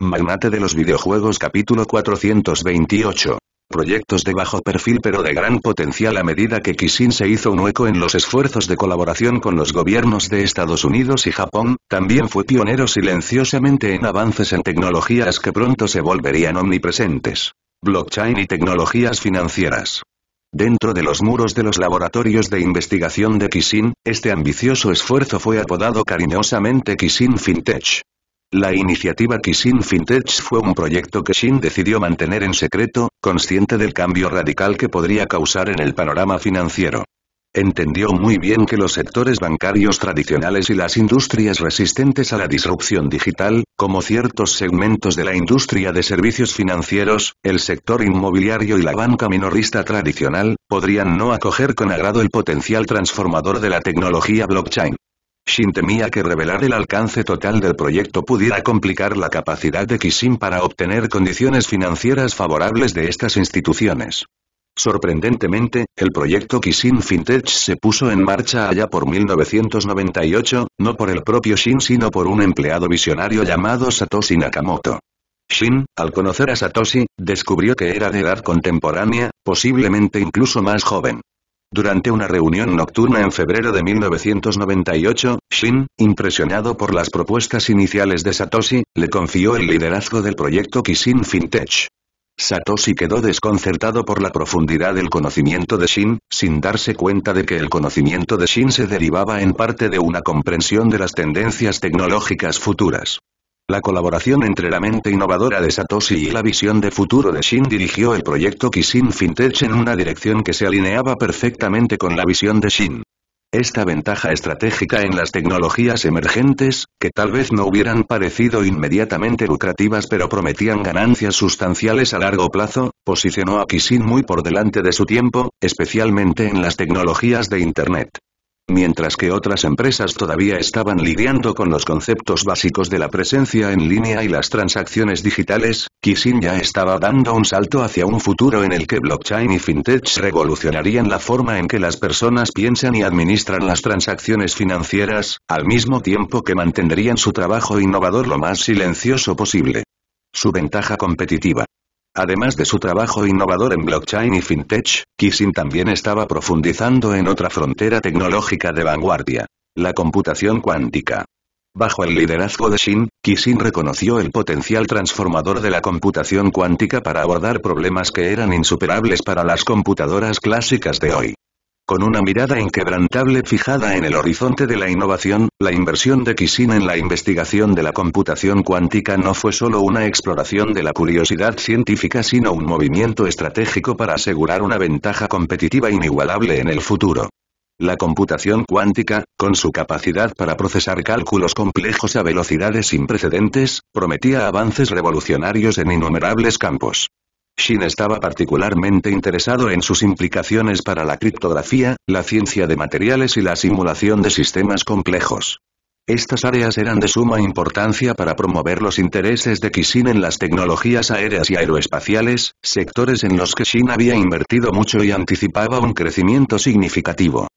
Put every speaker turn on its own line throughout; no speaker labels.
Magnate de los videojuegos capítulo 428. Proyectos de bajo perfil pero de gran potencial a medida que Kishin se hizo un hueco en los esfuerzos de colaboración con los gobiernos de Estados Unidos y Japón, también fue pionero silenciosamente en avances en tecnologías que pronto se volverían omnipresentes. Blockchain y tecnologías financieras. Dentro de los muros de los laboratorios de investigación de Kishin, este ambicioso esfuerzo fue apodado cariñosamente Kishin FinTech. La iniciativa Kishin Fintech fue un proyecto que Shin decidió mantener en secreto, consciente del cambio radical que podría causar en el panorama financiero. Entendió muy bien que los sectores bancarios tradicionales y las industrias resistentes a la disrupción digital, como ciertos segmentos de la industria de servicios financieros, el sector inmobiliario y la banca minorista tradicional, podrían no acoger con agrado el potencial transformador de la tecnología blockchain. Shin temía que revelar el alcance total del proyecto pudiera complicar la capacidad de Kishin para obtener condiciones financieras favorables de estas instituciones. Sorprendentemente, el proyecto Kishin Fintech se puso en marcha allá por 1998, no por el propio Shin sino por un empleado visionario llamado Satoshi Nakamoto. Shin, al conocer a Satoshi, descubrió que era de edad contemporánea, posiblemente incluso más joven. Durante una reunión nocturna en febrero de 1998, Shin, impresionado por las propuestas iniciales de Satoshi, le confió el liderazgo del proyecto Kishin Fintech. Satoshi quedó desconcertado por la profundidad del conocimiento de Shin, sin darse cuenta de que el conocimiento de Shin se derivaba en parte de una comprensión de las tendencias tecnológicas futuras. La colaboración entre la mente innovadora de Satoshi y la visión de futuro de Shin dirigió el proyecto Kissin Fintech en una dirección que se alineaba perfectamente con la visión de Shin. Esta ventaja estratégica en las tecnologías emergentes, que tal vez no hubieran parecido inmediatamente lucrativas pero prometían ganancias sustanciales a largo plazo, posicionó a Kishin muy por delante de su tiempo, especialmente en las tecnologías de Internet mientras que otras empresas todavía estaban lidiando con los conceptos básicos de la presencia en línea y las transacciones digitales, Kissin ya estaba dando un salto hacia un futuro en el que blockchain y fintech revolucionarían la forma en que las personas piensan y administran las transacciones financieras, al mismo tiempo que mantendrían su trabajo innovador lo más silencioso posible. Su ventaja competitiva Además de su trabajo innovador en blockchain y fintech, Kissin también estaba profundizando en otra frontera tecnológica de vanguardia, la computación cuántica. Bajo el liderazgo de Shin, Kissin reconoció el potencial transformador de la computación cuántica para abordar problemas que eran insuperables para las computadoras clásicas de hoy. Con una mirada inquebrantable fijada en el horizonte de la innovación, la inversión de Kissin en la investigación de la computación cuántica no fue solo una exploración de la curiosidad científica sino un movimiento estratégico para asegurar una ventaja competitiva inigualable en el futuro. La computación cuántica, con su capacidad para procesar cálculos complejos a velocidades sin precedentes, prometía avances revolucionarios en innumerables campos. Shin estaba particularmente interesado en sus implicaciones para la criptografía, la ciencia de materiales y la simulación de sistemas complejos. Estas áreas eran de suma importancia para promover los intereses de Kishin en las tecnologías aéreas y aeroespaciales, sectores en los que Shin había invertido mucho y anticipaba un crecimiento significativo.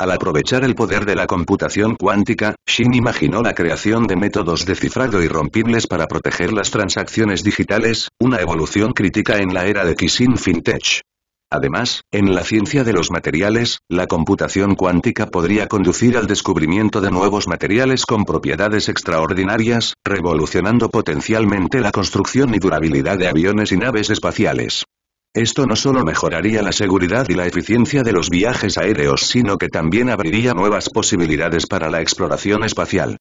Al aprovechar el poder de la computación cuántica, Shin imaginó la creación de métodos de cifrado irrompibles para proteger las transacciones digitales, una evolución crítica en la era de Kishin Fintech. Además, en la ciencia de los materiales, la computación cuántica podría conducir al descubrimiento de nuevos materiales con propiedades extraordinarias, revolucionando potencialmente la construcción y durabilidad de aviones y naves espaciales. Esto no solo mejoraría la seguridad y la eficiencia de los viajes aéreos sino que también abriría nuevas posibilidades para la exploración espacial.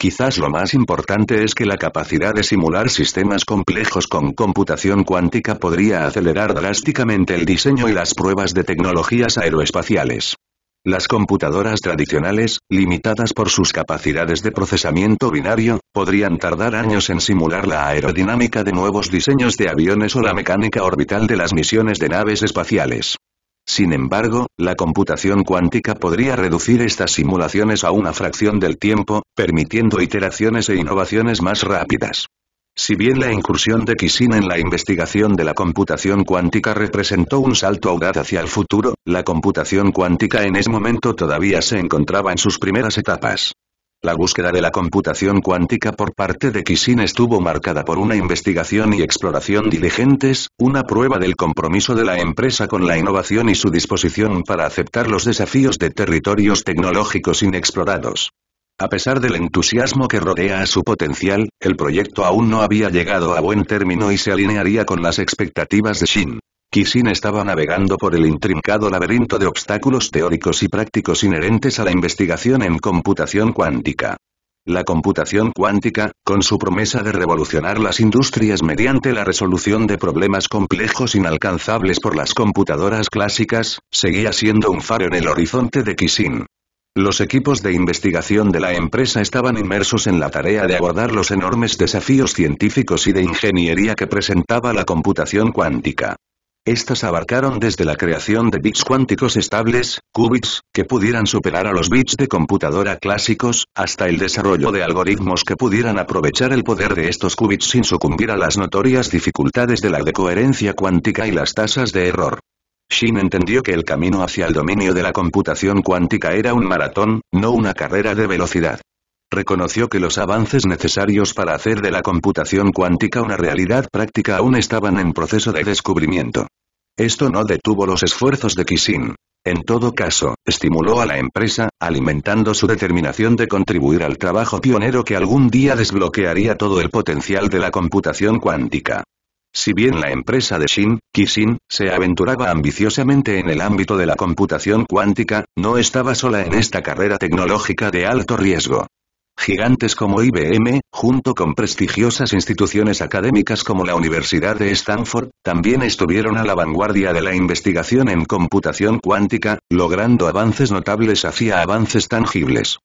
Quizás lo más importante es que la capacidad de simular sistemas complejos con computación cuántica podría acelerar drásticamente el diseño y las pruebas de tecnologías aeroespaciales. Las computadoras tradicionales, limitadas por sus capacidades de procesamiento binario, podrían tardar años en simular la aerodinámica de nuevos diseños de aviones o la mecánica orbital de las misiones de naves espaciales. Sin embargo, la computación cuántica podría reducir estas simulaciones a una fracción del tiempo, permitiendo iteraciones e innovaciones más rápidas. Si bien la incursión de Kissin en la investigación de la computación cuántica representó un salto audaz hacia el futuro, la computación cuántica en ese momento todavía se encontraba en sus primeras etapas. La búsqueda de la computación cuántica por parte de Kissin estuvo marcada por una investigación y exploración diligentes, una prueba del compromiso de la empresa con la innovación y su disposición para aceptar los desafíos de territorios tecnológicos inexplorados. A pesar del entusiasmo que rodea a su potencial, el proyecto aún no había llegado a buen término y se alinearía con las expectativas de Shin. Kishin estaba navegando por el intrincado laberinto de obstáculos teóricos y prácticos inherentes a la investigación en computación cuántica. La computación cuántica, con su promesa de revolucionar las industrias mediante la resolución de problemas complejos inalcanzables por las computadoras clásicas, seguía siendo un faro en el horizonte de Kishin. Los equipos de investigación de la empresa estaban inmersos en la tarea de abordar los enormes desafíos científicos y de ingeniería que presentaba la computación cuántica. Estas abarcaron desde la creación de bits cuánticos estables, qubits, que pudieran superar a los bits de computadora clásicos, hasta el desarrollo de algoritmos que pudieran aprovechar el poder de estos qubits sin sucumbir a las notorias dificultades de la decoherencia cuántica y las tasas de error. Shin entendió que el camino hacia el dominio de la computación cuántica era un maratón, no una carrera de velocidad. Reconoció que los avances necesarios para hacer de la computación cuántica una realidad práctica aún estaban en proceso de descubrimiento. Esto no detuvo los esfuerzos de Kishin. En todo caso, estimuló a la empresa, alimentando su determinación de contribuir al trabajo pionero que algún día desbloquearía todo el potencial de la computación cuántica. Si bien la empresa de Shin, Kishin, se aventuraba ambiciosamente en el ámbito de la computación cuántica, no estaba sola en esta carrera tecnológica de alto riesgo. Gigantes como IBM, junto con prestigiosas instituciones académicas como la Universidad de Stanford, también estuvieron a la vanguardia de la investigación en computación cuántica, logrando avances notables hacia avances tangibles.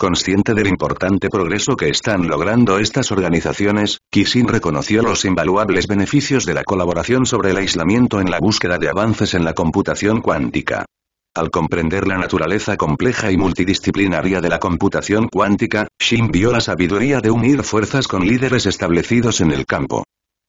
Consciente del importante progreso que están logrando estas organizaciones, Kissin reconoció los invaluables beneficios de la colaboración sobre el aislamiento en la búsqueda de avances en la computación cuántica. Al comprender la naturaleza compleja y multidisciplinaria de la computación cuántica, Shin vio la sabiduría de unir fuerzas con líderes establecidos en el campo.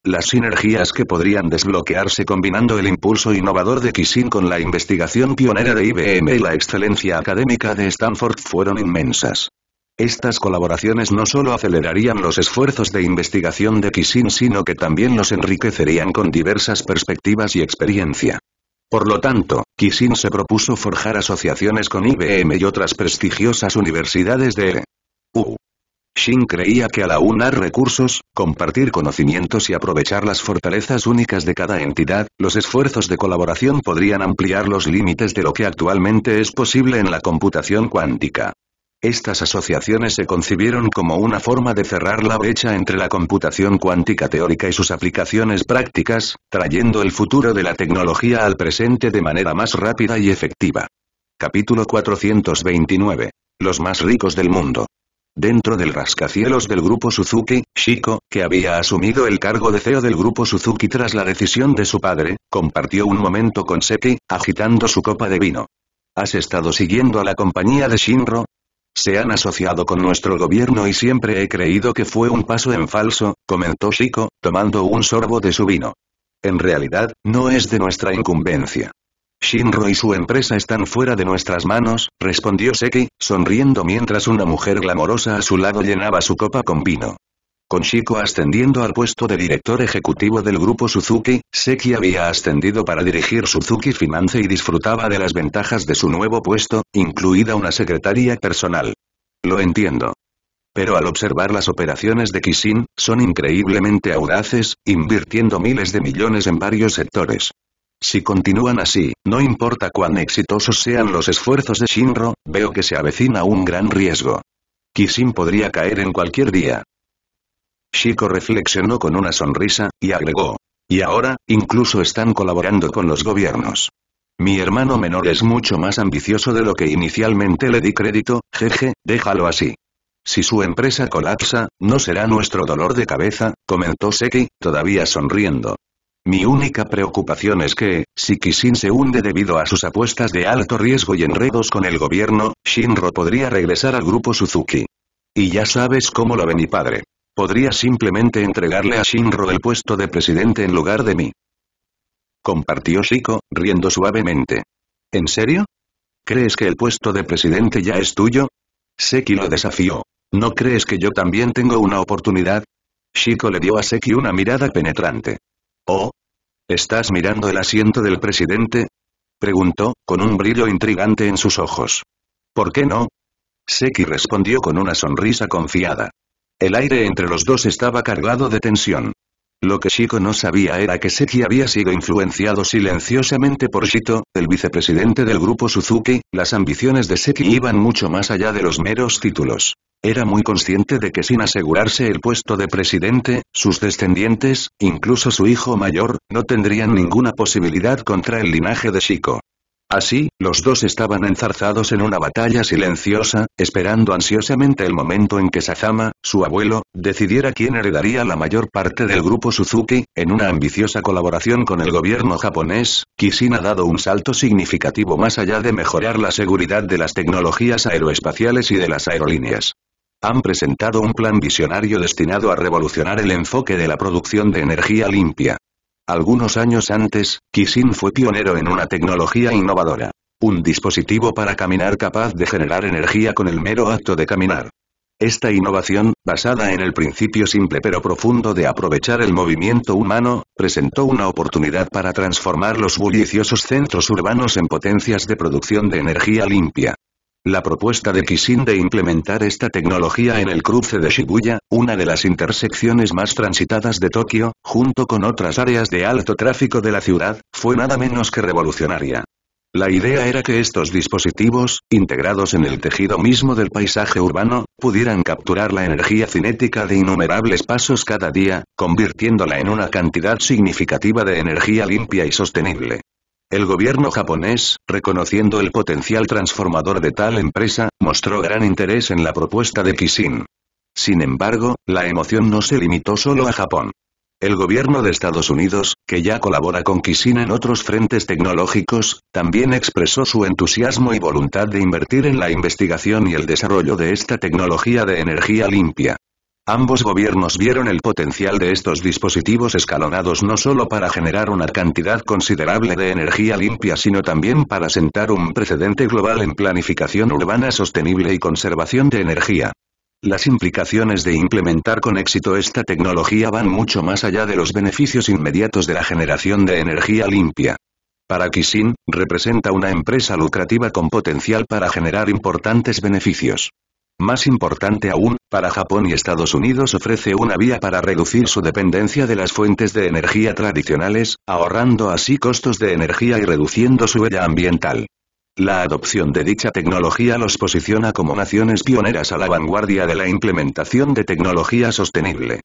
Las sinergias que podrían desbloquearse combinando el impulso innovador de Kissin con la investigación pionera de IBM y la excelencia académica de Stanford fueron inmensas. Estas colaboraciones no solo acelerarían los esfuerzos de investigación de Kissin sino que también los enriquecerían con diversas perspectivas y experiencia. Por lo tanto, Kissin se propuso forjar asociaciones con IBM y otras prestigiosas universidades de Shin creía que al aunar recursos, compartir conocimientos y aprovechar las fortalezas únicas de cada entidad, los esfuerzos de colaboración podrían ampliar los límites de lo que actualmente es posible en la computación cuántica. Estas asociaciones se concibieron como una forma de cerrar la brecha entre la computación cuántica teórica y sus aplicaciones prácticas, trayendo el futuro de la tecnología al presente de manera más rápida y efectiva. Capítulo 429. Los más ricos del mundo. Dentro del rascacielos del grupo Suzuki, Shiko, que había asumido el cargo de CEO del grupo Suzuki tras la decisión de su padre, compartió un momento con Seki, agitando su copa de vino. ¿Has estado siguiendo a la compañía de Shinro? Se han asociado con nuestro gobierno y siempre he creído que fue un paso en falso, comentó Shiko, tomando un sorbo de su vino. En realidad, no es de nuestra incumbencia. Shinro y su empresa están fuera de nuestras manos, respondió Seki, sonriendo mientras una mujer glamorosa a su lado llenaba su copa con vino. Con Shiko ascendiendo al puesto de director ejecutivo del grupo Suzuki, Seki había ascendido para dirigir Suzuki Finance y disfrutaba de las ventajas de su nuevo puesto, incluida una secretaría personal. Lo entiendo. Pero al observar las operaciones de Kishin, son increíblemente audaces, invirtiendo miles de millones en varios sectores. Si continúan así, no importa cuán exitosos sean los esfuerzos de Shinro, veo que se avecina un gran riesgo. Kishin podría caer en cualquier día. Shiko reflexionó con una sonrisa, y agregó. Y ahora, incluso están colaborando con los gobiernos. Mi hermano menor es mucho más ambicioso de lo que inicialmente le di crédito, jeje, déjalo así. Si su empresa colapsa, no será nuestro dolor de cabeza, comentó Seki, todavía sonriendo. Mi única preocupación es que, si Kishin se hunde debido a sus apuestas de alto riesgo y enredos con el gobierno, Shinro podría regresar al grupo Suzuki. Y ya sabes cómo lo ve mi padre. Podría simplemente entregarle a Shinro el puesto de presidente en lugar de mí. Compartió Shiko, riendo suavemente. ¿En serio? ¿Crees que el puesto de presidente ya es tuyo? Seki lo desafió. ¿No crees que yo también tengo una oportunidad? Shiko le dio a Seki una mirada penetrante. «Oh, ¿Estás mirando el asiento del presidente? Preguntó, con un brillo intrigante en sus ojos. ¿Por qué no? Seki respondió con una sonrisa confiada. El aire entre los dos estaba cargado de tensión. Lo que Shiko no sabía era que Seki había sido influenciado silenciosamente por Shito, el vicepresidente del grupo Suzuki, las ambiciones de Seki iban mucho más allá de los meros títulos. Era muy consciente de que sin asegurarse el puesto de presidente, sus descendientes, incluso su hijo mayor, no tendrían ninguna posibilidad contra el linaje de Shiko. Así, los dos estaban enzarzados en una batalla silenciosa, esperando ansiosamente el momento en que Sazama, su abuelo, decidiera quién heredaría la mayor parte del grupo Suzuki, en una ambiciosa colaboración con el gobierno japonés, Kishin ha dado un salto significativo más allá de mejorar la seguridad de las tecnologías aeroespaciales y de las aerolíneas. Han presentado un plan visionario destinado a revolucionar el enfoque de la producción de energía limpia. Algunos años antes, Kissin fue pionero en una tecnología innovadora. Un dispositivo para caminar capaz de generar energía con el mero acto de caminar. Esta innovación, basada en el principio simple pero profundo de aprovechar el movimiento humano, presentó una oportunidad para transformar los bulliciosos centros urbanos en potencias de producción de energía limpia. La propuesta de Kishin de implementar esta tecnología en el cruce de Shibuya, una de las intersecciones más transitadas de Tokio, junto con otras áreas de alto tráfico de la ciudad, fue nada menos que revolucionaria. La idea era que estos dispositivos, integrados en el tejido mismo del paisaje urbano, pudieran capturar la energía cinética de innumerables pasos cada día, convirtiéndola en una cantidad significativa de energía limpia y sostenible. El gobierno japonés, reconociendo el potencial transformador de tal empresa, mostró gran interés en la propuesta de Kishin. Sin embargo, la emoción no se limitó solo a Japón. El gobierno de Estados Unidos, que ya colabora con Kishin en otros frentes tecnológicos, también expresó su entusiasmo y voluntad de invertir en la investigación y el desarrollo de esta tecnología de energía limpia. Ambos gobiernos vieron el potencial de estos dispositivos escalonados no solo para generar una cantidad considerable de energía limpia sino también para sentar un precedente global en planificación urbana sostenible y conservación de energía. Las implicaciones de implementar con éxito esta tecnología van mucho más allá de los beneficios inmediatos de la generación de energía limpia. Para Kissin, representa una empresa lucrativa con potencial para generar importantes beneficios. Más importante aún, para Japón y Estados Unidos ofrece una vía para reducir su dependencia de las fuentes de energía tradicionales, ahorrando así costos de energía y reduciendo su huella ambiental. La adopción de dicha tecnología los posiciona como naciones pioneras a la vanguardia de la implementación de tecnología sostenible.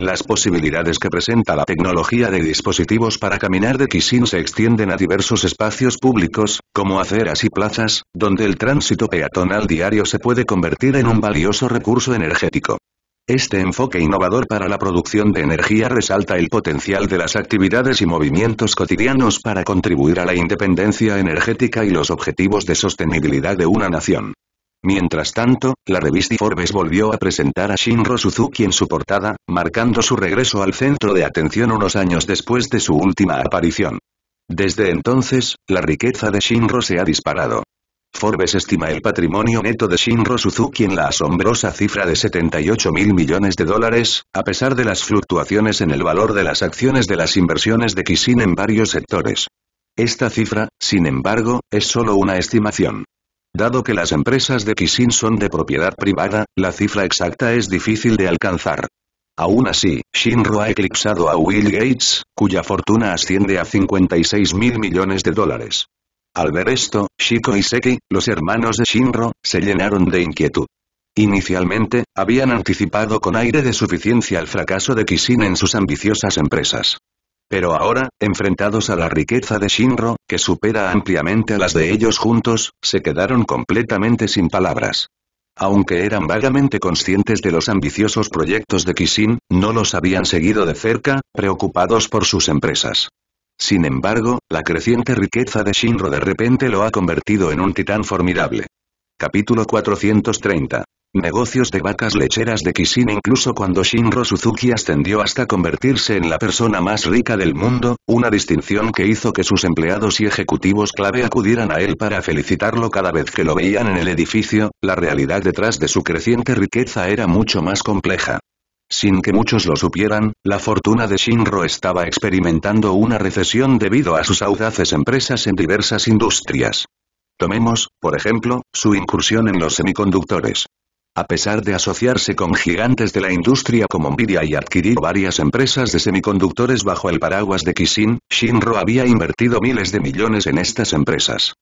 Las posibilidades que presenta la tecnología de dispositivos para caminar de Kisin se extienden a diversos espacios públicos, como aceras y plazas, donde el tránsito peatonal diario se puede convertir en un valioso recurso energético. Este enfoque innovador para la producción de energía resalta el potencial de las actividades y movimientos cotidianos para contribuir a la independencia energética y los objetivos de sostenibilidad de una nación. Mientras tanto, la revista Forbes volvió a presentar a Shinro Suzuki en su portada, marcando su regreso al centro de atención unos años después de su última aparición. Desde entonces, la riqueza de Shinro se ha disparado. Forbes estima el patrimonio neto de Shinro Suzuki en la asombrosa cifra de 78 mil millones de dólares, a pesar de las fluctuaciones en el valor de las acciones de las inversiones de Kishin en varios sectores. Esta cifra, sin embargo, es solo una estimación. Dado que las empresas de Kisin son de propiedad privada, la cifra exacta es difícil de alcanzar. Aún así, Shinro ha eclipsado a Will Gates, cuya fortuna asciende a 56 mil millones de dólares. Al ver esto, Shiko y Seki, los hermanos de Shinro, se llenaron de inquietud. Inicialmente, habían anticipado con aire de suficiencia el fracaso de Kishin en sus ambiciosas empresas. Pero ahora, enfrentados a la riqueza de Shinro, que supera ampliamente a las de ellos juntos, se quedaron completamente sin palabras. Aunque eran vagamente conscientes de los ambiciosos proyectos de Kishin, no los habían seguido de cerca, preocupados por sus empresas. Sin embargo, la creciente riqueza de Shinro de repente lo ha convertido en un titán formidable. Capítulo 430 negocios de vacas lecheras de Kishin incluso cuando Shinro Suzuki ascendió hasta convertirse en la persona más rica del mundo, una distinción que hizo que sus empleados y ejecutivos clave acudieran a él para felicitarlo cada vez que lo veían en el edificio, la realidad detrás de su creciente riqueza era mucho más compleja. Sin que muchos lo supieran, la fortuna de Shinro estaba experimentando una recesión debido a sus audaces empresas en diversas industrias. Tomemos, por ejemplo, su incursión en los semiconductores. A pesar de asociarse con gigantes de la industria como Nvidia y adquirir varias empresas de semiconductores bajo el paraguas de Kishin, Shinro había invertido miles de millones en estas empresas.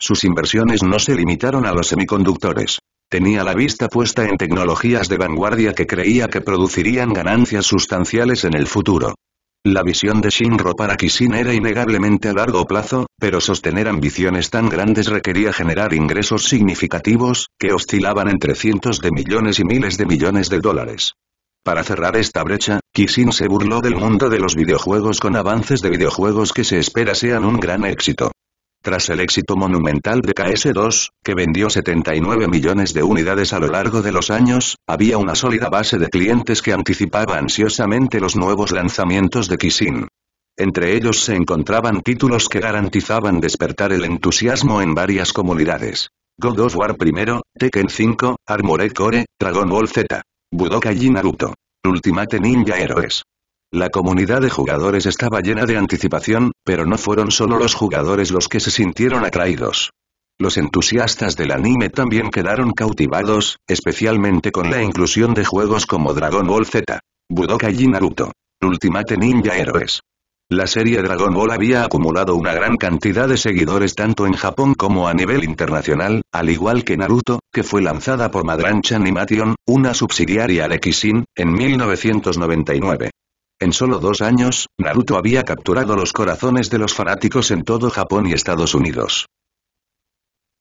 Sus inversiones no se limitaron a los semiconductores. Tenía la vista puesta en tecnologías de vanguardia que creía que producirían ganancias sustanciales en el futuro. La visión de Shinro para Kishin era innegablemente a largo plazo, pero sostener ambiciones tan grandes requería generar ingresos significativos, que oscilaban entre cientos de millones y miles de millones de dólares. Para cerrar esta brecha, Kishin se burló del mundo de los videojuegos con avances de videojuegos que se espera sean un gran éxito. Tras el éxito monumental de KS2, que vendió 79 millones de unidades a lo largo de los años, había una sólida base de clientes que anticipaba ansiosamente los nuevos lanzamientos de Kissin. Entre ellos se encontraban títulos que garantizaban despertar el entusiasmo en varias comunidades. God of War I, Tekken 5, Armored Core, Dragon Ball Z, Budokai y Naruto. Ultimate Ninja Heroes. La comunidad de jugadores estaba llena de anticipación, pero no fueron solo los jugadores los que se sintieron atraídos. Los entusiastas del anime también quedaron cautivados, especialmente con la inclusión de juegos como Dragon Ball Z, Budokai y Naruto, Ultimate Ninja Heroes. La serie Dragon Ball había acumulado una gran cantidad de seguidores tanto en Japón como a nivel internacional, al igual que Naruto, que fue lanzada por Madranch Animation, una subsidiaria de Kishin, en 1999. En solo dos años, Naruto había capturado los corazones de los fanáticos en todo Japón y Estados Unidos.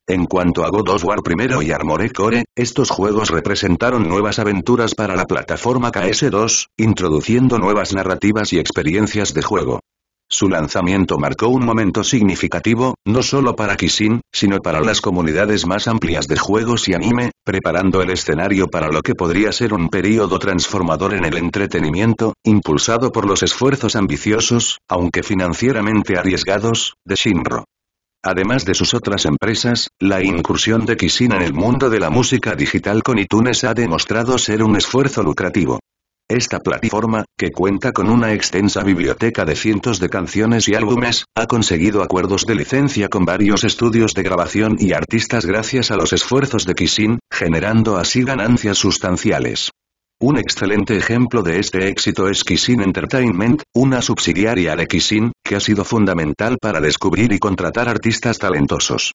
En cuanto a God of War I y Armored Core, estos juegos representaron nuevas aventuras para la plataforma KS2, introduciendo nuevas narrativas y experiencias de juego. Su lanzamiento marcó un momento significativo, no solo para Kishin, sino para las comunidades más amplias de juegos y anime, preparando el escenario para lo que podría ser un período transformador en el entretenimiento, impulsado por los esfuerzos ambiciosos, aunque financieramente arriesgados, de Shinro. Además de sus otras empresas, la incursión de Kishin en el mundo de la música digital con iTunes ha demostrado ser un esfuerzo lucrativo. Esta plataforma, que cuenta con una extensa biblioteca de cientos de canciones y álbumes, ha conseguido acuerdos de licencia con varios estudios de grabación y artistas gracias a los esfuerzos de Kissin, generando así ganancias sustanciales. Un excelente ejemplo de este éxito es Kissin Entertainment, una subsidiaria de Kissin, que ha sido fundamental para descubrir y contratar artistas talentosos.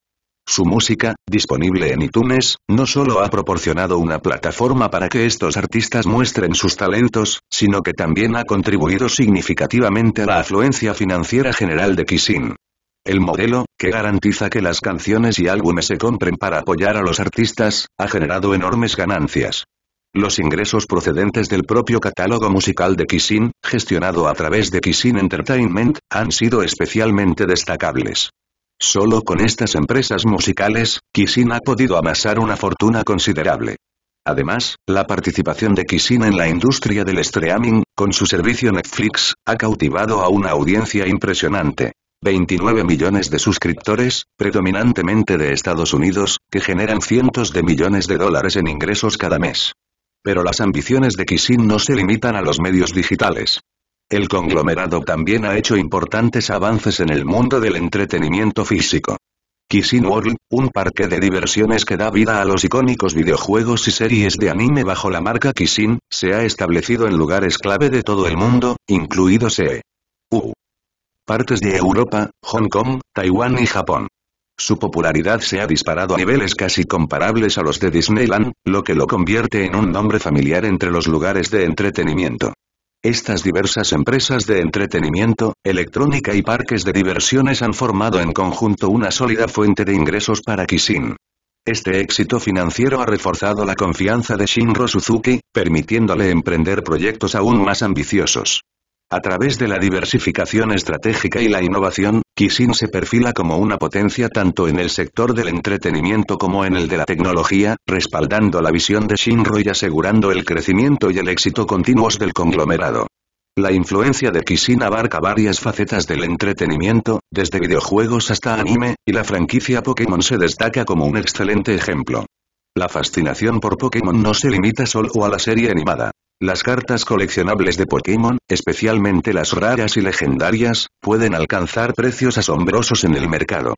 Su música, disponible en iTunes, no solo ha proporcionado una plataforma para que estos artistas muestren sus talentos, sino que también ha contribuido significativamente a la afluencia financiera general de Kissin. El modelo, que garantiza que las canciones y álbumes se compren para apoyar a los artistas, ha generado enormes ganancias. Los ingresos procedentes del propio catálogo musical de Kissin, gestionado a través de Kissin Entertainment, han sido especialmente destacables. Solo con estas empresas musicales, Kissin ha podido amasar una fortuna considerable. Además, la participación de Kissin en la industria del streaming, con su servicio Netflix, ha cautivado a una audiencia impresionante. 29 millones de suscriptores, predominantemente de Estados Unidos, que generan cientos de millones de dólares en ingresos cada mes. Pero las ambiciones de Kissin no se limitan a los medios digitales. El conglomerado también ha hecho importantes avances en el mundo del entretenimiento físico. Kissing World, un parque de diversiones que da vida a los icónicos videojuegos y series de anime bajo la marca Kissing, se ha establecido en lugares clave de todo el mundo, incluidos E.U. Partes de Europa, Hong Kong, Taiwán y Japón. Su popularidad se ha disparado a niveles casi comparables a los de Disneyland, lo que lo convierte en un nombre familiar entre los lugares de entretenimiento. Estas diversas empresas de entretenimiento, electrónica y parques de diversiones han formado en conjunto una sólida fuente de ingresos para Kishin. Este éxito financiero ha reforzado la confianza de Shinro Suzuki, permitiéndole emprender proyectos aún más ambiciosos. A través de la diversificación estratégica y la innovación, Kissin se perfila como una potencia tanto en el sector del entretenimiento como en el de la tecnología, respaldando la visión de Shinro y asegurando el crecimiento y el éxito continuos del conglomerado. La influencia de Kissin abarca varias facetas del entretenimiento, desde videojuegos hasta anime, y la franquicia Pokémon se destaca como un excelente ejemplo. La fascinación por Pokémon no se limita solo a la serie animada. Las cartas coleccionables de Pokémon, especialmente las raras y legendarias, pueden alcanzar precios asombrosos en el mercado.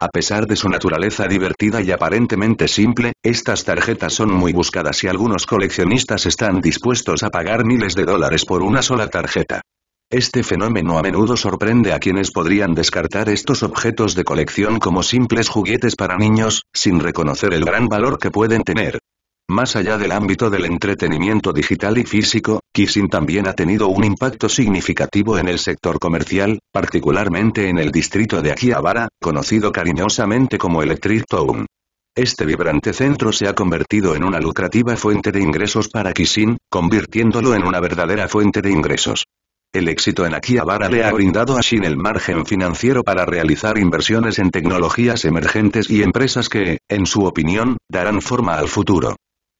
A pesar de su naturaleza divertida y aparentemente simple, estas tarjetas son muy buscadas y algunos coleccionistas están dispuestos a pagar miles de dólares por una sola tarjeta. Este fenómeno a menudo sorprende a quienes podrían descartar estos objetos de colección como simples juguetes para niños, sin reconocer el gran valor que pueden tener. Más allá del ámbito del entretenimiento digital y físico, Kissing también ha tenido un impacto significativo en el sector comercial, particularmente en el distrito de Akihabara, conocido cariñosamente como Electric Town. Este vibrante centro se ha convertido en una lucrativa fuente de ingresos para Kissin, convirtiéndolo en una verdadera fuente de ingresos. El éxito en Akihabara le ha brindado a Shin el margen financiero para realizar inversiones en tecnologías emergentes y empresas que, en su opinión, darán forma al futuro.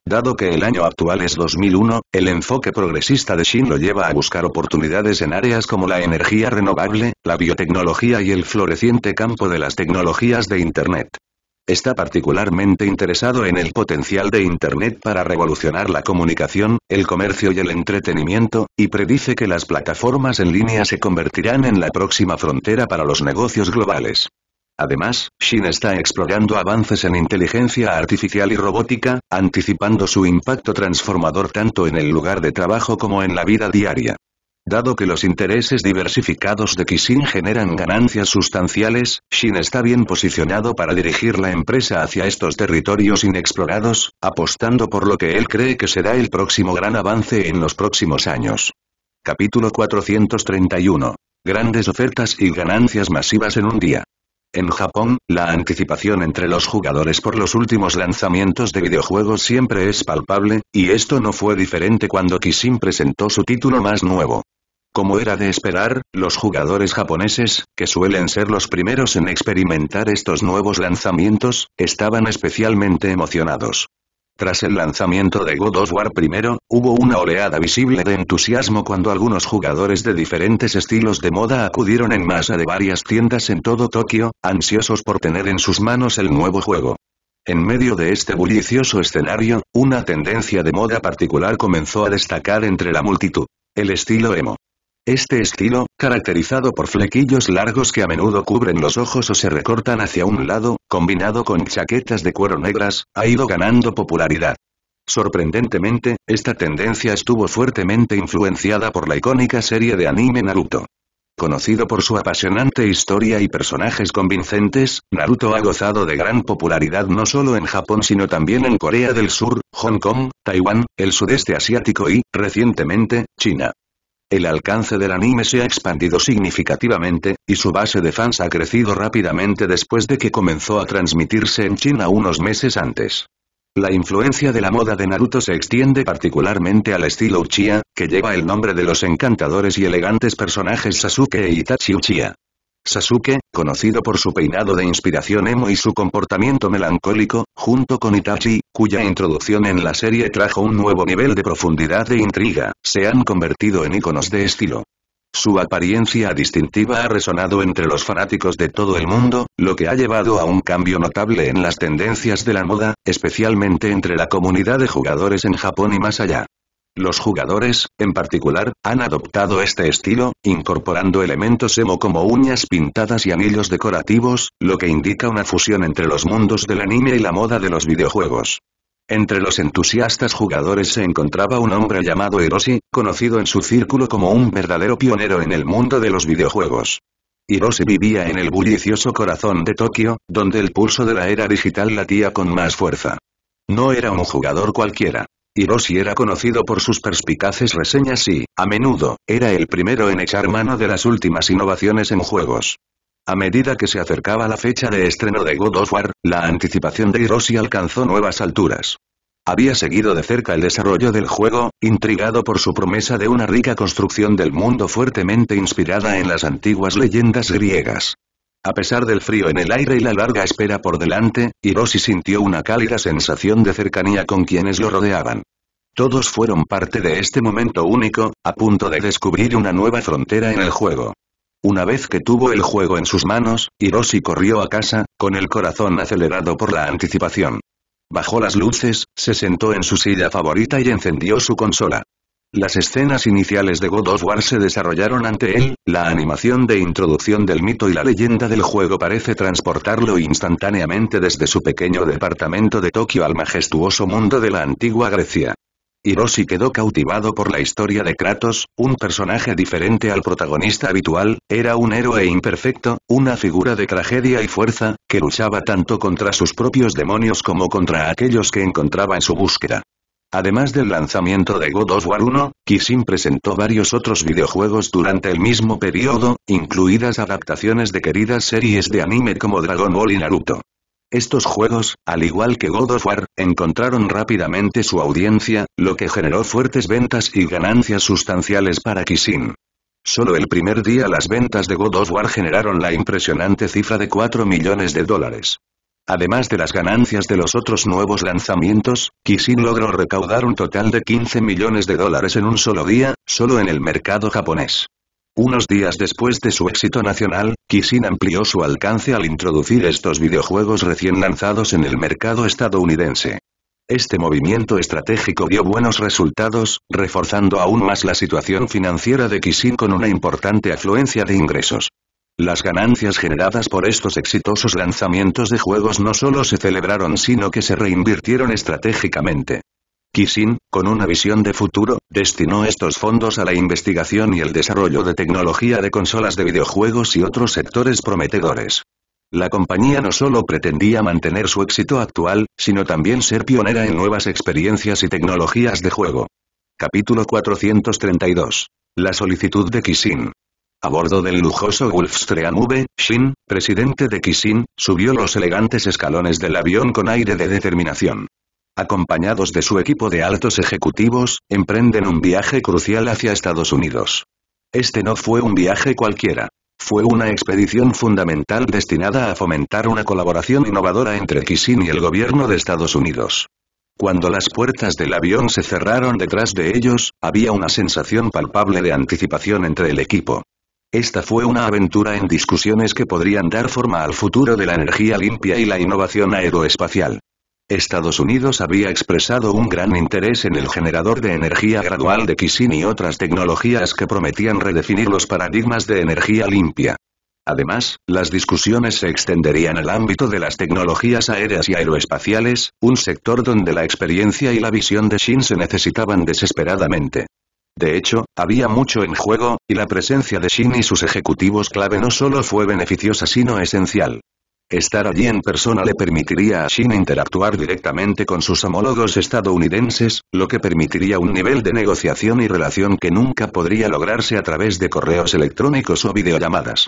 Dado que el año actual es 2001, el enfoque progresista de Shin lo lleva a buscar oportunidades en áreas como la energía renovable, la biotecnología y el floreciente campo de las tecnologías de Internet. Está particularmente interesado en el potencial de Internet para revolucionar la comunicación, el comercio y el entretenimiento, y predice que las plataformas en línea se convertirán en la próxima frontera para los negocios globales. Además, Shin está explorando avances en inteligencia artificial y robótica, anticipando su impacto transformador tanto en el lugar de trabajo como en la vida diaria. Dado que los intereses diversificados de Kishin generan ganancias sustanciales, Shin está bien posicionado para dirigir la empresa hacia estos territorios inexplorados, apostando por lo que él cree que será el próximo gran avance en los próximos años. Capítulo 431. Grandes ofertas y ganancias masivas en un día. En Japón, la anticipación entre los jugadores por los últimos lanzamientos de videojuegos siempre es palpable, y esto no fue diferente cuando Kishin presentó su título más nuevo. Como era de esperar, los jugadores japoneses, que suelen ser los primeros en experimentar estos nuevos lanzamientos, estaban especialmente emocionados. Tras el lanzamiento de God of War I, hubo una oleada visible de entusiasmo cuando algunos jugadores de diferentes estilos de moda acudieron en masa de varias tiendas en todo Tokio, ansiosos por tener en sus manos el nuevo juego. En medio de este bullicioso escenario, una tendencia de moda particular comenzó a destacar entre la multitud. El estilo emo. Este estilo, caracterizado por flequillos largos que a menudo cubren los ojos o se recortan hacia un lado, combinado con chaquetas de cuero negras, ha ido ganando popularidad. Sorprendentemente, esta tendencia estuvo fuertemente influenciada por la icónica serie de anime Naruto. Conocido por su apasionante historia y personajes convincentes, Naruto ha gozado de gran popularidad no solo en Japón sino también en Corea del Sur, Hong Kong, Taiwán, el sudeste asiático y, recientemente, China. El alcance del anime se ha expandido significativamente, y su base de fans ha crecido rápidamente después de que comenzó a transmitirse en China unos meses antes. La influencia de la moda de Naruto se extiende particularmente al estilo Uchiha, que lleva el nombre de los encantadores y elegantes personajes Sasuke e Itachi Uchiha. Sasuke, conocido por su peinado de inspiración emo y su comportamiento melancólico, junto con Itachi, cuya introducción en la serie trajo un nuevo nivel de profundidad e intriga, se han convertido en íconos de estilo. Su apariencia distintiva ha resonado entre los fanáticos de todo el mundo, lo que ha llevado a un cambio notable en las tendencias de la moda, especialmente entre la comunidad de jugadores en Japón y más allá. Los jugadores, en particular, han adoptado este estilo, incorporando elementos emo como uñas pintadas y anillos decorativos, lo que indica una fusión entre los mundos del anime y la moda de los videojuegos. Entre los entusiastas jugadores se encontraba un hombre llamado Hiroshi, conocido en su círculo como un verdadero pionero en el mundo de los videojuegos. Hiroshi vivía en el bullicioso corazón de Tokio, donde el pulso de la era digital latía con más fuerza. No era un jugador cualquiera. Hiroshi era conocido por sus perspicaces reseñas y, a menudo, era el primero en echar mano de las últimas innovaciones en juegos. A medida que se acercaba la fecha de estreno de God of War, la anticipación de Hiroshi alcanzó nuevas alturas. Había seguido de cerca el desarrollo del juego, intrigado por su promesa de una rica construcción del mundo fuertemente inspirada en las antiguas leyendas griegas. A pesar del frío en el aire y la larga espera por delante, Hiroshi sintió una cálida sensación de cercanía con quienes lo rodeaban. Todos fueron parte de este momento único, a punto de descubrir una nueva frontera en el juego. Una vez que tuvo el juego en sus manos, Hiroshi corrió a casa, con el corazón acelerado por la anticipación. Bajó las luces, se sentó en su silla favorita y encendió su consola. Las escenas iniciales de God of War se desarrollaron ante él, la animación de introducción del mito y la leyenda del juego parece transportarlo instantáneamente desde su pequeño departamento de Tokio al majestuoso mundo de la antigua Grecia. Hiroshi quedó cautivado por la historia de Kratos, un personaje diferente al protagonista habitual, era un héroe imperfecto, una figura de tragedia y fuerza, que luchaba tanto contra sus propios demonios como contra aquellos que encontraba en su búsqueda. Además del lanzamiento de God of War 1, Kissin presentó varios otros videojuegos durante el mismo periodo, incluidas adaptaciones de queridas series de anime como Dragon Ball y Naruto. Estos juegos, al igual que God of War, encontraron rápidamente su audiencia, lo que generó fuertes ventas y ganancias sustanciales para Kissin. Solo el primer día las ventas de God of War generaron la impresionante cifra de 4 millones de dólares. Además de las ganancias de los otros nuevos lanzamientos, Kishin logró recaudar un total de 15 millones de dólares en un solo día, solo en el mercado japonés. Unos días después de su éxito nacional, Kishin amplió su alcance al introducir estos videojuegos recién lanzados en el mercado estadounidense. Este movimiento estratégico dio buenos resultados, reforzando aún más la situación financiera de Kishin con una importante afluencia de ingresos. Las ganancias generadas por estos exitosos lanzamientos de juegos no solo se celebraron sino que se reinvirtieron estratégicamente. Kissin, con una visión de futuro, destinó estos fondos a la investigación y el desarrollo de tecnología de consolas de videojuegos y otros sectores prometedores. La compañía no solo pretendía mantener su éxito actual, sino también ser pionera en nuevas experiencias y tecnologías de juego. Capítulo 432. La solicitud de Kissin. A bordo del lujoso Gulfstream V, Shin, presidente de Kissin, subió los elegantes escalones del avión con aire de determinación. Acompañados de su equipo de altos ejecutivos, emprenden un viaje crucial hacia Estados Unidos. Este no fue un viaje cualquiera. Fue una expedición fundamental destinada a fomentar una colaboración innovadora entre Kissin y el gobierno de Estados Unidos. Cuando las puertas del avión se cerraron detrás de ellos, había una sensación palpable de anticipación entre el equipo. Esta fue una aventura en discusiones que podrían dar forma al futuro de la energía limpia y la innovación aeroespacial. Estados Unidos había expresado un gran interés en el generador de energía gradual de Kissin y otras tecnologías que prometían redefinir los paradigmas de energía limpia. Además, las discusiones se extenderían al ámbito de las tecnologías aéreas y aeroespaciales, un sector donde la experiencia y la visión de Shin se necesitaban desesperadamente. De hecho, había mucho en juego, y la presencia de Shin y sus ejecutivos clave no solo fue beneficiosa sino esencial. Estar allí en persona le permitiría a Shin interactuar directamente con sus homólogos estadounidenses, lo que permitiría un nivel de negociación y relación que nunca podría lograrse a través de correos electrónicos o videollamadas.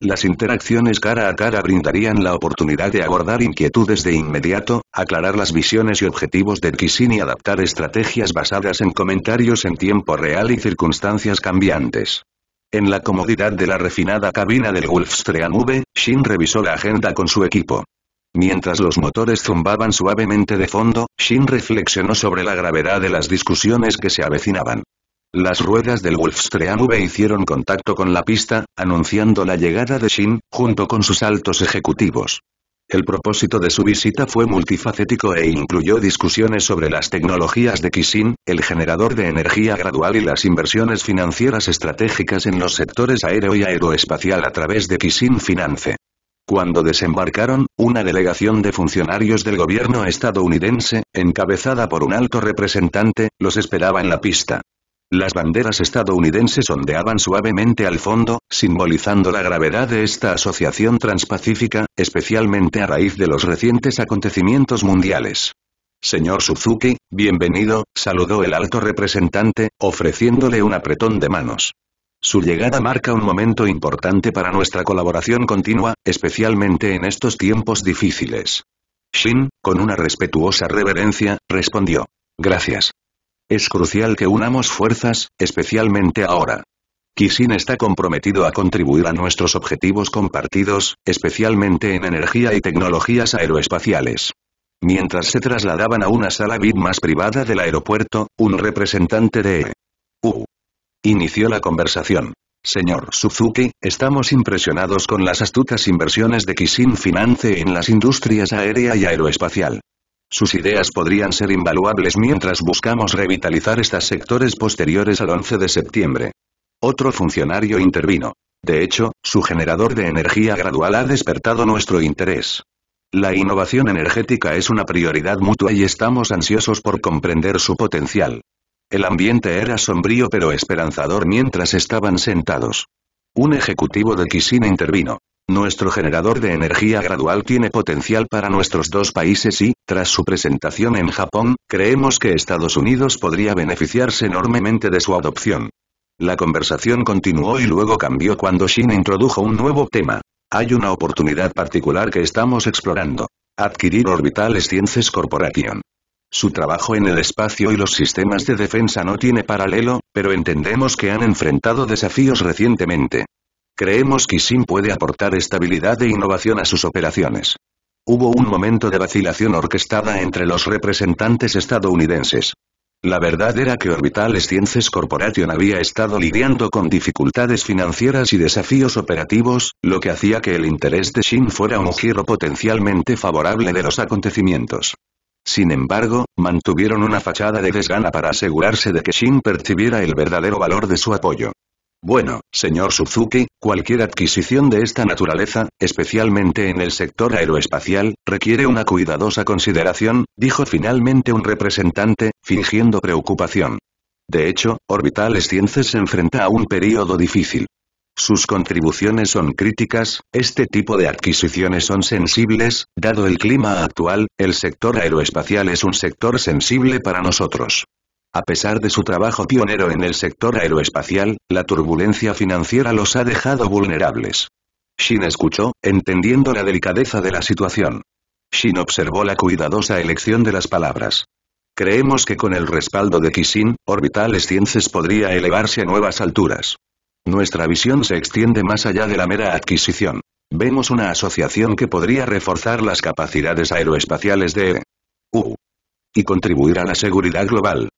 Las interacciones cara a cara brindarían la oportunidad de abordar inquietudes de inmediato, aclarar las visiones y objetivos de Kissin y adaptar estrategias basadas en comentarios en tiempo real y circunstancias cambiantes. En la comodidad de la refinada cabina del Wolfstream V, Shin revisó la agenda con su equipo. Mientras los motores zumbaban suavemente de fondo, Shin reflexionó sobre la gravedad de las discusiones que se avecinaban. Las ruedas del Wolfstream V hicieron contacto con la pista, anunciando la llegada de Shin, junto con sus altos ejecutivos. El propósito de su visita fue multifacético e incluyó discusiones sobre las tecnologías de Kissin, el generador de energía gradual y las inversiones financieras estratégicas en los sectores aéreo y aeroespacial a través de Kissin Finance. Cuando desembarcaron, una delegación de funcionarios del gobierno estadounidense, encabezada por un alto representante, los esperaba en la pista. Las banderas estadounidenses ondeaban suavemente al fondo, simbolizando la gravedad de esta asociación transpacífica, especialmente a raíz de los recientes acontecimientos mundiales. Señor Suzuki, bienvenido, saludó el alto representante, ofreciéndole un apretón de manos. Su llegada marca un momento importante para nuestra colaboración continua, especialmente en estos tiempos difíciles. Shin, con una respetuosa reverencia, respondió. Gracias. Es crucial que unamos fuerzas, especialmente ahora. Kishin está comprometido a contribuir a nuestros objetivos compartidos, especialmente en energía y tecnologías aeroespaciales. Mientras se trasladaban a una sala VIP más privada del aeropuerto, un representante de e U inició la conversación. Señor Suzuki, estamos impresionados con las astutas inversiones de Kishin Finance en las industrias aérea y aeroespacial. Sus ideas podrían ser invaluables mientras buscamos revitalizar estos sectores posteriores al 11 de septiembre. Otro funcionario intervino. De hecho, su generador de energía gradual ha despertado nuestro interés. La innovación energética es una prioridad mutua y estamos ansiosos por comprender su potencial. El ambiente era sombrío pero esperanzador mientras estaban sentados. Un ejecutivo de Kissin intervino. Nuestro generador de energía gradual tiene potencial para nuestros dos países y, tras su presentación en Japón, creemos que Estados Unidos podría beneficiarse enormemente de su adopción. La conversación continuó y luego cambió cuando Shin introdujo un nuevo tema. Hay una oportunidad particular que estamos explorando. Adquirir Orbital Sciences Corporation. Su trabajo en el espacio y los sistemas de defensa no tiene paralelo, pero entendemos que han enfrentado desafíos recientemente. Creemos que Shin puede aportar estabilidad e innovación a sus operaciones. Hubo un momento de vacilación orquestada entre los representantes estadounidenses. La verdad era que Orbital Sciences Corporation había estado lidiando con dificultades financieras y desafíos operativos, lo que hacía que el interés de Shin fuera un giro potencialmente favorable de los acontecimientos. Sin embargo, mantuvieron una fachada de desgana para asegurarse de que Shin percibiera el verdadero valor de su apoyo. Bueno, señor Suzuki, cualquier adquisición de esta naturaleza, especialmente en el sector aeroespacial, requiere una cuidadosa consideración, dijo finalmente un representante, fingiendo preocupación. De hecho, Orbital Sciences se enfrenta a un período difícil. Sus contribuciones son críticas, este tipo de adquisiciones son sensibles, dado el clima actual, el sector aeroespacial es un sector sensible para nosotros. A pesar de su trabajo pionero en el sector aeroespacial, la turbulencia financiera los ha dejado vulnerables. Shin escuchó, entendiendo la delicadeza de la situación. Shin observó la cuidadosa elección de las palabras. Creemos que con el respaldo de Kishin, Orbital Sciences podría elevarse a nuevas alturas. Nuestra visión se extiende más allá de la mera adquisición. Vemos una asociación que podría reforzar las capacidades aeroespaciales de EU y contribuir a la seguridad global.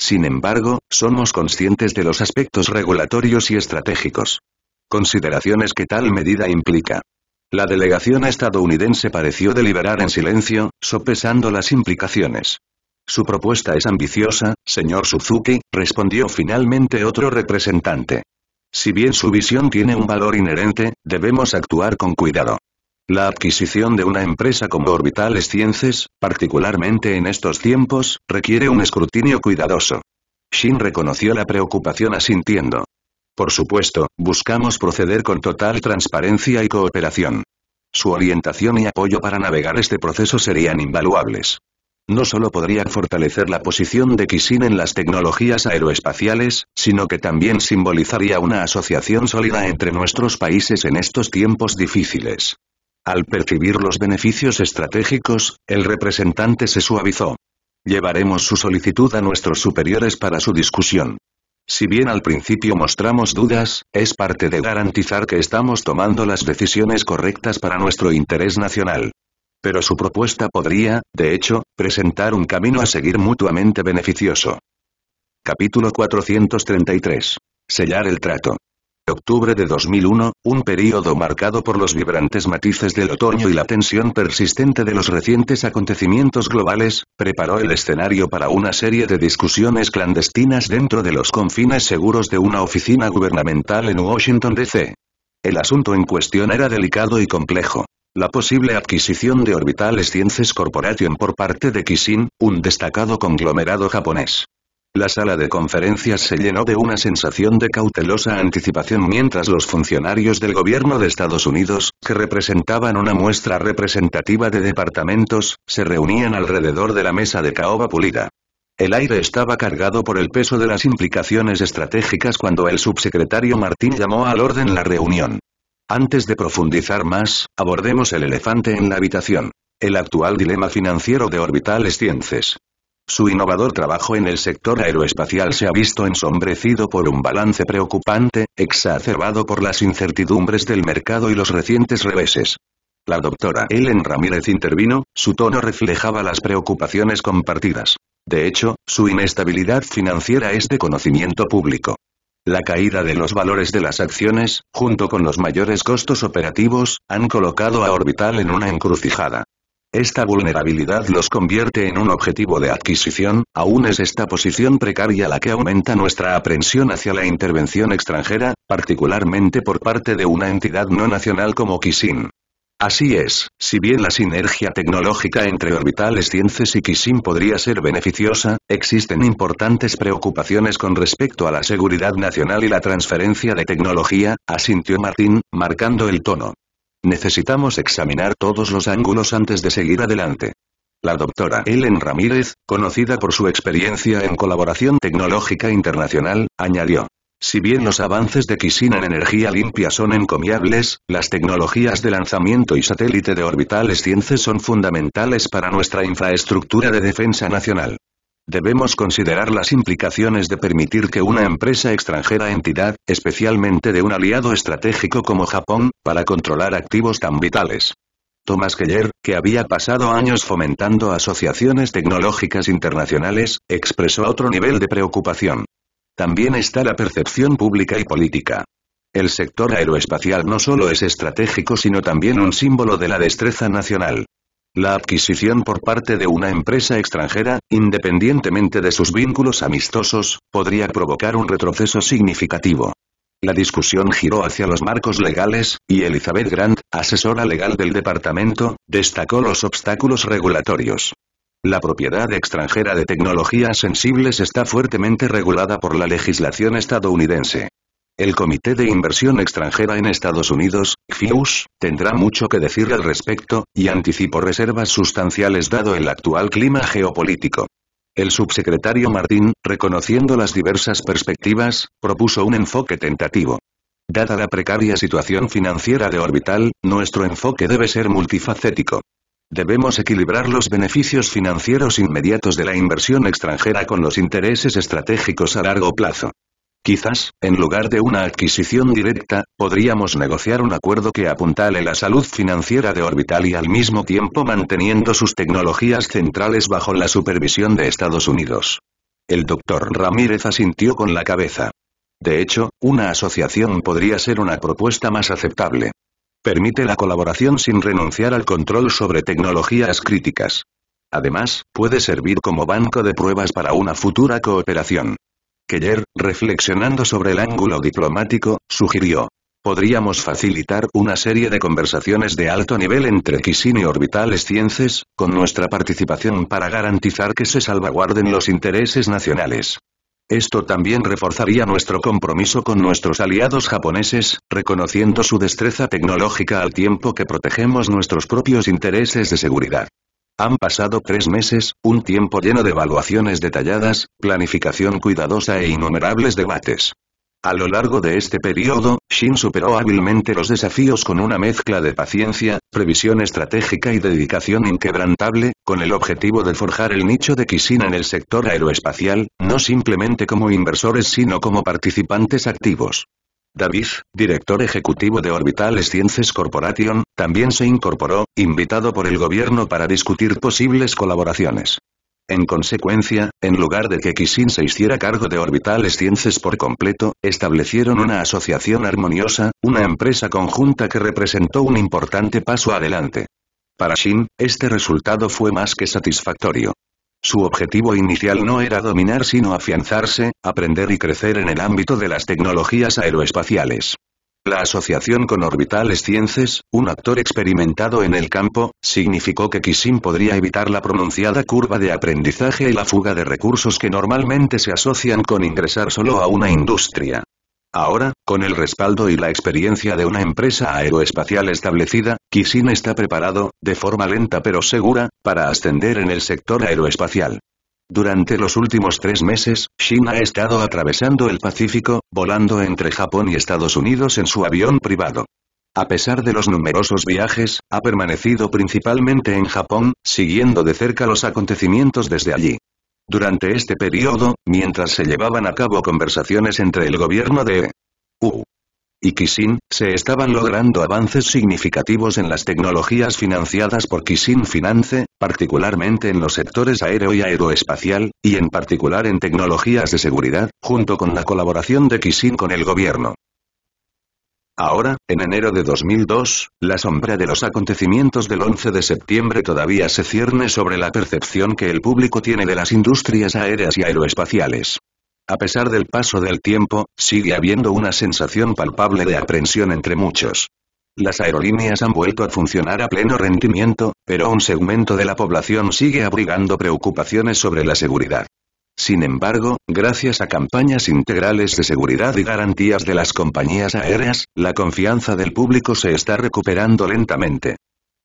Sin embargo, somos conscientes de los aspectos regulatorios y estratégicos. Consideraciones que tal medida implica. La delegación estadounidense pareció deliberar en silencio, sopesando las implicaciones. Su propuesta es ambiciosa, señor Suzuki, respondió finalmente otro representante. Si bien su visión tiene un valor inherente, debemos actuar con cuidado. La adquisición de una empresa como Orbital Sciences, particularmente en estos tiempos, requiere un escrutinio cuidadoso. Shin reconoció la preocupación asintiendo. Por supuesto, buscamos proceder con total transparencia y cooperación. Su orientación y apoyo para navegar este proceso serían invaluables. No solo podría fortalecer la posición de Kishin en las tecnologías aeroespaciales, sino que también simbolizaría una asociación sólida entre nuestros países en estos tiempos difíciles. Al percibir los beneficios estratégicos, el representante se suavizó. Llevaremos su solicitud a nuestros superiores para su discusión. Si bien al principio mostramos dudas, es parte de garantizar que estamos tomando las decisiones correctas para nuestro interés nacional. Pero su propuesta podría, de hecho, presentar un camino a seguir mutuamente beneficioso. Capítulo 433. Sellar el trato octubre de 2001, un período marcado por los vibrantes matices del otoño y la tensión persistente de los recientes acontecimientos globales, preparó el escenario para una serie de discusiones clandestinas dentro de los confines seguros de una oficina gubernamental en Washington, D.C. El asunto en cuestión era delicado y complejo. La posible adquisición de Orbital Sciences Corporation por parte de Kishin, un destacado conglomerado japonés. La sala de conferencias se llenó de una sensación de cautelosa anticipación mientras los funcionarios del gobierno de Estados Unidos, que representaban una muestra representativa de departamentos, se reunían alrededor de la mesa de caoba pulida. El aire estaba cargado por el peso de las implicaciones estratégicas cuando el subsecretario Martín llamó al orden la reunión. Antes de profundizar más, abordemos el elefante en la habitación. El actual dilema financiero de Orbital Sciences. Su innovador trabajo en el sector aeroespacial se ha visto ensombrecido por un balance preocupante, exacerbado por las incertidumbres del mercado y los recientes reveses. La doctora Ellen Ramírez intervino, su tono reflejaba las preocupaciones compartidas. De hecho, su inestabilidad financiera es de conocimiento público. La caída de los valores de las acciones, junto con los mayores costos operativos, han colocado a Orbital en una encrucijada. Esta vulnerabilidad los convierte en un objetivo de adquisición, aún es esta posición precaria la que aumenta nuestra aprensión hacia la intervención extranjera, particularmente por parte de una entidad no nacional como Kisin. Así es, si bien la sinergia tecnológica entre Orbitales ciencias y Kissin podría ser beneficiosa, existen importantes preocupaciones con respecto a la seguridad nacional y la transferencia de tecnología, asintió Martín, marcando el tono. Necesitamos examinar todos los ángulos antes de seguir adelante. La doctora Ellen Ramírez, conocida por su experiencia en colaboración tecnológica internacional, añadió. Si bien los avances de Kisina en energía limpia son encomiables, las tecnologías de lanzamiento y satélite de orbitales ciencias son fundamentales para nuestra infraestructura de defensa nacional. Debemos considerar las implicaciones de permitir que una empresa extranjera entidad, especialmente de un aliado estratégico como Japón, para controlar activos tan vitales. Thomas Keller, que había pasado años fomentando asociaciones tecnológicas internacionales, expresó otro nivel de preocupación. También está la percepción pública y política. El sector aeroespacial no solo es estratégico sino también un símbolo de la destreza nacional. La adquisición por parte de una empresa extranjera, independientemente de sus vínculos amistosos, podría provocar un retroceso significativo. La discusión giró hacia los marcos legales, y Elizabeth Grant, asesora legal del departamento, destacó los obstáculos regulatorios. La propiedad extranjera de tecnologías sensibles está fuertemente regulada por la legislación estadounidense. El Comité de Inversión Extranjera en Estados Unidos, FIUS, tendrá mucho que decir al respecto, y anticipo reservas sustanciales dado el actual clima geopolítico. El subsecretario Martín, reconociendo las diversas perspectivas, propuso un enfoque tentativo. Dada la precaria situación financiera de Orbital, nuestro enfoque debe ser multifacético. Debemos equilibrar los beneficios financieros inmediatos de la inversión extranjera con los intereses estratégicos a largo plazo. Quizás, en lugar de una adquisición directa, podríamos negociar un acuerdo que apuntale la salud financiera de Orbital y al mismo tiempo manteniendo sus tecnologías centrales bajo la supervisión de Estados Unidos. El doctor Ramírez asintió con la cabeza. De hecho, una asociación podría ser una propuesta más aceptable. Permite la colaboración sin renunciar al control sobre tecnologías críticas. Además, puede servir como banco de pruebas para una futura cooperación. Keller, reflexionando sobre el ángulo diplomático, sugirió. Podríamos facilitar una serie de conversaciones de alto nivel entre Kisin y Orbitales Sciences, con nuestra participación para garantizar que se salvaguarden los intereses nacionales. Esto también reforzaría nuestro compromiso con nuestros aliados japoneses, reconociendo su destreza tecnológica al tiempo que protegemos nuestros propios intereses de seguridad. Han pasado tres meses, un tiempo lleno de evaluaciones detalladas, planificación cuidadosa e innumerables debates. A lo largo de este periodo, Shin superó hábilmente los desafíos con una mezcla de paciencia, previsión estratégica y dedicación inquebrantable, con el objetivo de forjar el nicho de Kishin en el sector aeroespacial, no simplemente como inversores sino como participantes activos. Davis, director ejecutivo de Orbital Sciences Corporation, también se incorporó, invitado por el gobierno para discutir posibles colaboraciones. En consecuencia, en lugar de que Kishin se hiciera cargo de Orbital Sciences por completo, establecieron una asociación armoniosa, una empresa conjunta que representó un importante paso adelante. Para Shin, este resultado fue más que satisfactorio. Su objetivo inicial no era dominar sino afianzarse, aprender y crecer en el ámbito de las tecnologías aeroespaciales. La asociación con Orbital Sciences, un actor experimentado en el campo, significó que Kissin podría evitar la pronunciada curva de aprendizaje y la fuga de recursos que normalmente se asocian con ingresar solo a una industria. Ahora, con el respaldo y la experiencia de una empresa aeroespacial establecida, Kisin está preparado, de forma lenta pero segura, para ascender en el sector aeroespacial. Durante los últimos tres meses, Shin ha estado atravesando el Pacífico, volando entre Japón y Estados Unidos en su avión privado. A pesar de los numerosos viajes, ha permanecido principalmente en Japón, siguiendo de cerca los acontecimientos desde allí. Durante este periodo, mientras se llevaban a cabo conversaciones entre el gobierno de U y Kisin, se estaban logrando avances significativos en las tecnologías financiadas por Kisin Finance, particularmente en los sectores aéreo y aeroespacial, y en particular en tecnologías de seguridad, junto con la colaboración de Kisin con el gobierno. Ahora, en enero de 2002, la sombra de los acontecimientos del 11 de septiembre todavía se cierne sobre la percepción que el público tiene de las industrias aéreas y aeroespaciales. A pesar del paso del tiempo, sigue habiendo una sensación palpable de aprensión entre muchos. Las aerolíneas han vuelto a funcionar a pleno rendimiento, pero un segmento de la población sigue abrigando preocupaciones sobre la seguridad. Sin embargo, gracias a campañas integrales de seguridad y garantías de las compañías aéreas, la confianza del público se está recuperando lentamente.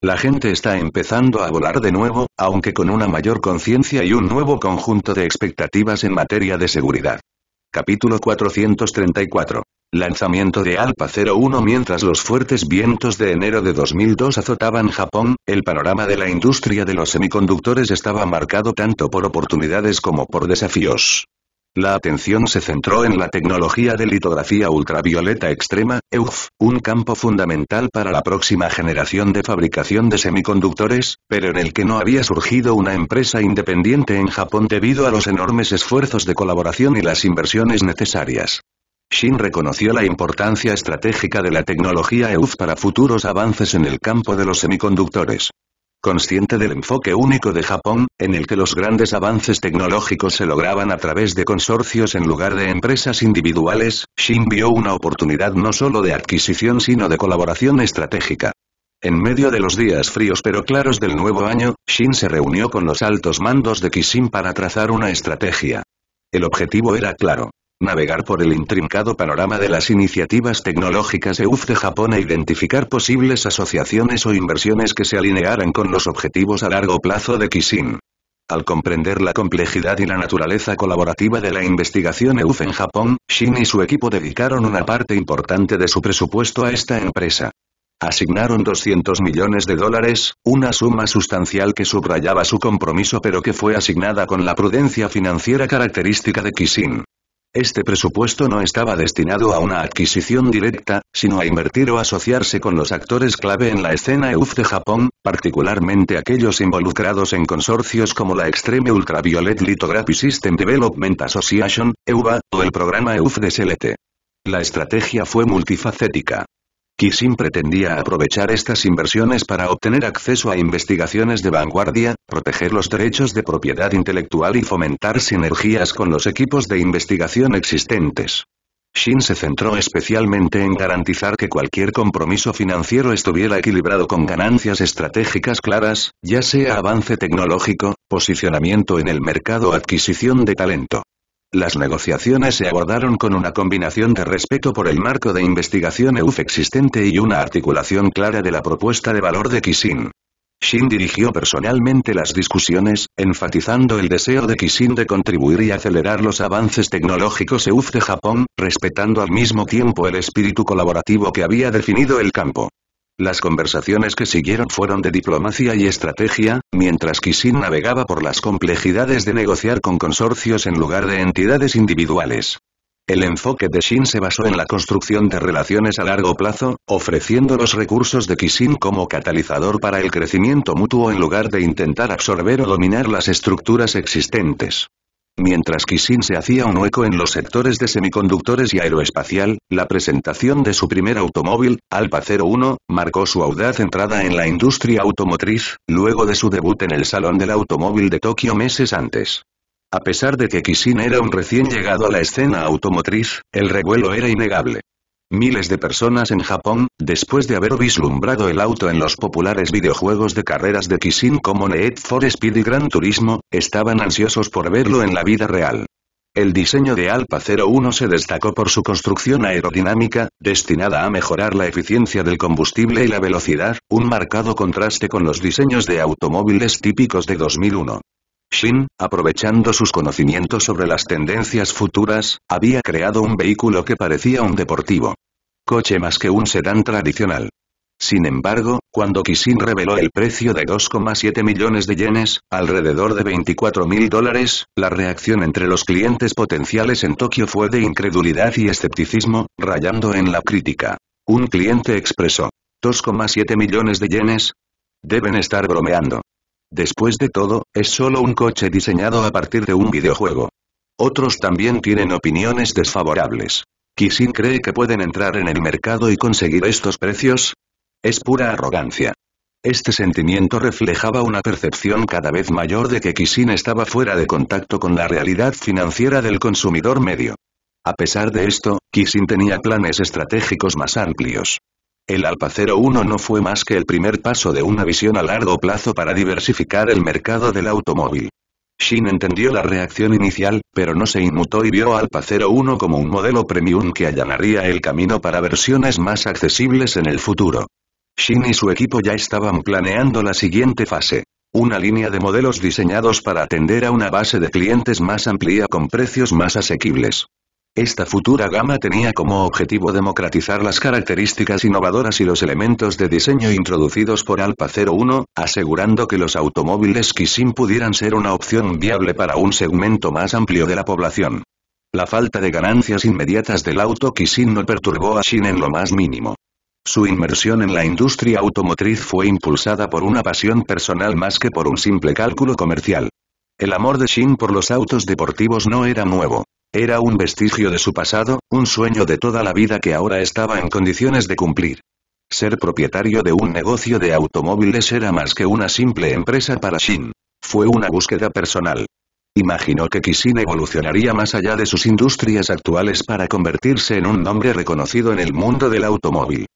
La gente está empezando a volar de nuevo, aunque con una mayor conciencia y un nuevo conjunto de expectativas en materia de seguridad. Capítulo 434 Lanzamiento de Alpa 01 Mientras los fuertes vientos de enero de 2002 azotaban Japón, el panorama de la industria de los semiconductores estaba marcado tanto por oportunidades como por desafíos. La atención se centró en la tecnología de litografía ultravioleta extrema, EUF, un campo fundamental para la próxima generación de fabricación de semiconductores, pero en el que no había surgido una empresa independiente en Japón debido a los enormes esfuerzos de colaboración y las inversiones necesarias. Shin reconoció la importancia estratégica de la tecnología EUF para futuros avances en el campo de los semiconductores. Consciente del enfoque único de Japón, en el que los grandes avances tecnológicos se lograban a través de consorcios en lugar de empresas individuales, Shin vio una oportunidad no solo de adquisición sino de colaboración estratégica. En medio de los días fríos pero claros del nuevo año, Shin se reunió con los altos mandos de Kishin para trazar una estrategia. El objetivo era claro, navegar por el intrincado panorama de las iniciativas tecnológicas EUF de Japón e identificar posibles asociaciones o inversiones que se alinearan con los objetivos a largo plazo de Kishin. Al comprender la complejidad y la naturaleza colaborativa de la investigación EUF en Japón, Shin y su equipo dedicaron una parte importante de su presupuesto a esta empresa. Asignaron 200 millones de dólares, una suma sustancial que subrayaba su compromiso pero que fue asignada con la prudencia financiera característica de Kishin. Este presupuesto no estaba destinado a una adquisición directa, sino a invertir o asociarse con los actores clave en la escena EUF de Japón, particularmente aquellos involucrados en consorcios como la Extreme Ultraviolet Lithography System Development Association, EUVA, o el programa EUF de SELETE. La estrategia fue multifacética. Kissin pretendía aprovechar estas inversiones para obtener acceso a investigaciones de vanguardia, proteger los derechos de propiedad intelectual y fomentar sinergias con los equipos de investigación existentes. Shin se centró especialmente en garantizar que cualquier compromiso financiero estuviera equilibrado con ganancias estratégicas claras, ya sea avance tecnológico, posicionamiento en el mercado o adquisición de talento. Las negociaciones se abordaron con una combinación de respeto por el marco de investigación EUF existente y una articulación clara de la propuesta de valor de Kishin. Shin dirigió personalmente las discusiones, enfatizando el deseo de Kishin de contribuir y acelerar los avances tecnológicos EUF de Japón, respetando al mismo tiempo el espíritu colaborativo que había definido el campo. Las conversaciones que siguieron fueron de diplomacia y estrategia, mientras Kissin navegaba por las complejidades de negociar con consorcios en lugar de entidades individuales. El enfoque de Shin se basó en la construcción de relaciones a largo plazo, ofreciendo los recursos de Kishin como catalizador para el crecimiento mutuo en lugar de intentar absorber o dominar las estructuras existentes. Mientras Kishin se hacía un hueco en los sectores de semiconductores y aeroespacial, la presentación de su primer automóvil, Alpa 01, marcó su audaz entrada en la industria automotriz, luego de su debut en el Salón del Automóvil de Tokio meses antes. A pesar de que Kishin era un recién llegado a la escena automotriz, el revuelo era innegable. Miles de personas en Japón, después de haber vislumbrado el auto en los populares videojuegos de carreras de Kishin como Need for Speed y Gran Turismo, estaban ansiosos por verlo en la vida real. El diseño de Alpa 01 se destacó por su construcción aerodinámica, destinada a mejorar la eficiencia del combustible y la velocidad, un marcado contraste con los diseños de automóviles típicos de 2001. Shin, aprovechando sus conocimientos sobre las tendencias futuras, había creado un vehículo que parecía un deportivo coche más que un sedán tradicional. Sin embargo, cuando Kishin reveló el precio de 2,7 millones de yenes, alrededor de 24 mil dólares, la reacción entre los clientes potenciales en Tokio fue de incredulidad y escepticismo, rayando en la crítica. Un cliente expresó, 2,7 millones de yenes. Deben estar bromeando. Después de todo, es solo un coche diseñado a partir de un videojuego. Otros también tienen opiniones desfavorables. ¿Kisin cree que pueden entrar en el mercado y conseguir estos precios? Es pura arrogancia. Este sentimiento reflejaba una percepción cada vez mayor de que Kisin estaba fuera de contacto con la realidad financiera del consumidor medio. A pesar de esto, Kisin tenía planes estratégicos más amplios. El Alpacero 1 no fue más que el primer paso de una visión a largo plazo para diversificar el mercado del automóvil. Shin entendió la reacción inicial, pero no se inmutó y vio al Alpa 01 como un modelo premium que allanaría el camino para versiones más accesibles en el futuro. Shin y su equipo ya estaban planeando la siguiente fase. Una línea de modelos diseñados para atender a una base de clientes más amplia con precios más asequibles. Esta futura gama tenía como objetivo democratizar las características innovadoras y los elementos de diseño introducidos por Alpa 01, asegurando que los automóviles Kissin pudieran ser una opción viable para un segmento más amplio de la población. La falta de ganancias inmediatas del auto Kissin no perturbó a Shin en lo más mínimo. Su inmersión en la industria automotriz fue impulsada por una pasión personal más que por un simple cálculo comercial. El amor de Shin por los autos deportivos no era nuevo. Era un vestigio de su pasado, un sueño de toda la vida que ahora estaba en condiciones de cumplir. Ser propietario de un negocio de automóviles era más que una simple empresa para Shin. Fue una búsqueda personal. Imaginó que Kishin evolucionaría más allá de sus industrias actuales para convertirse en un nombre reconocido en el mundo del automóvil.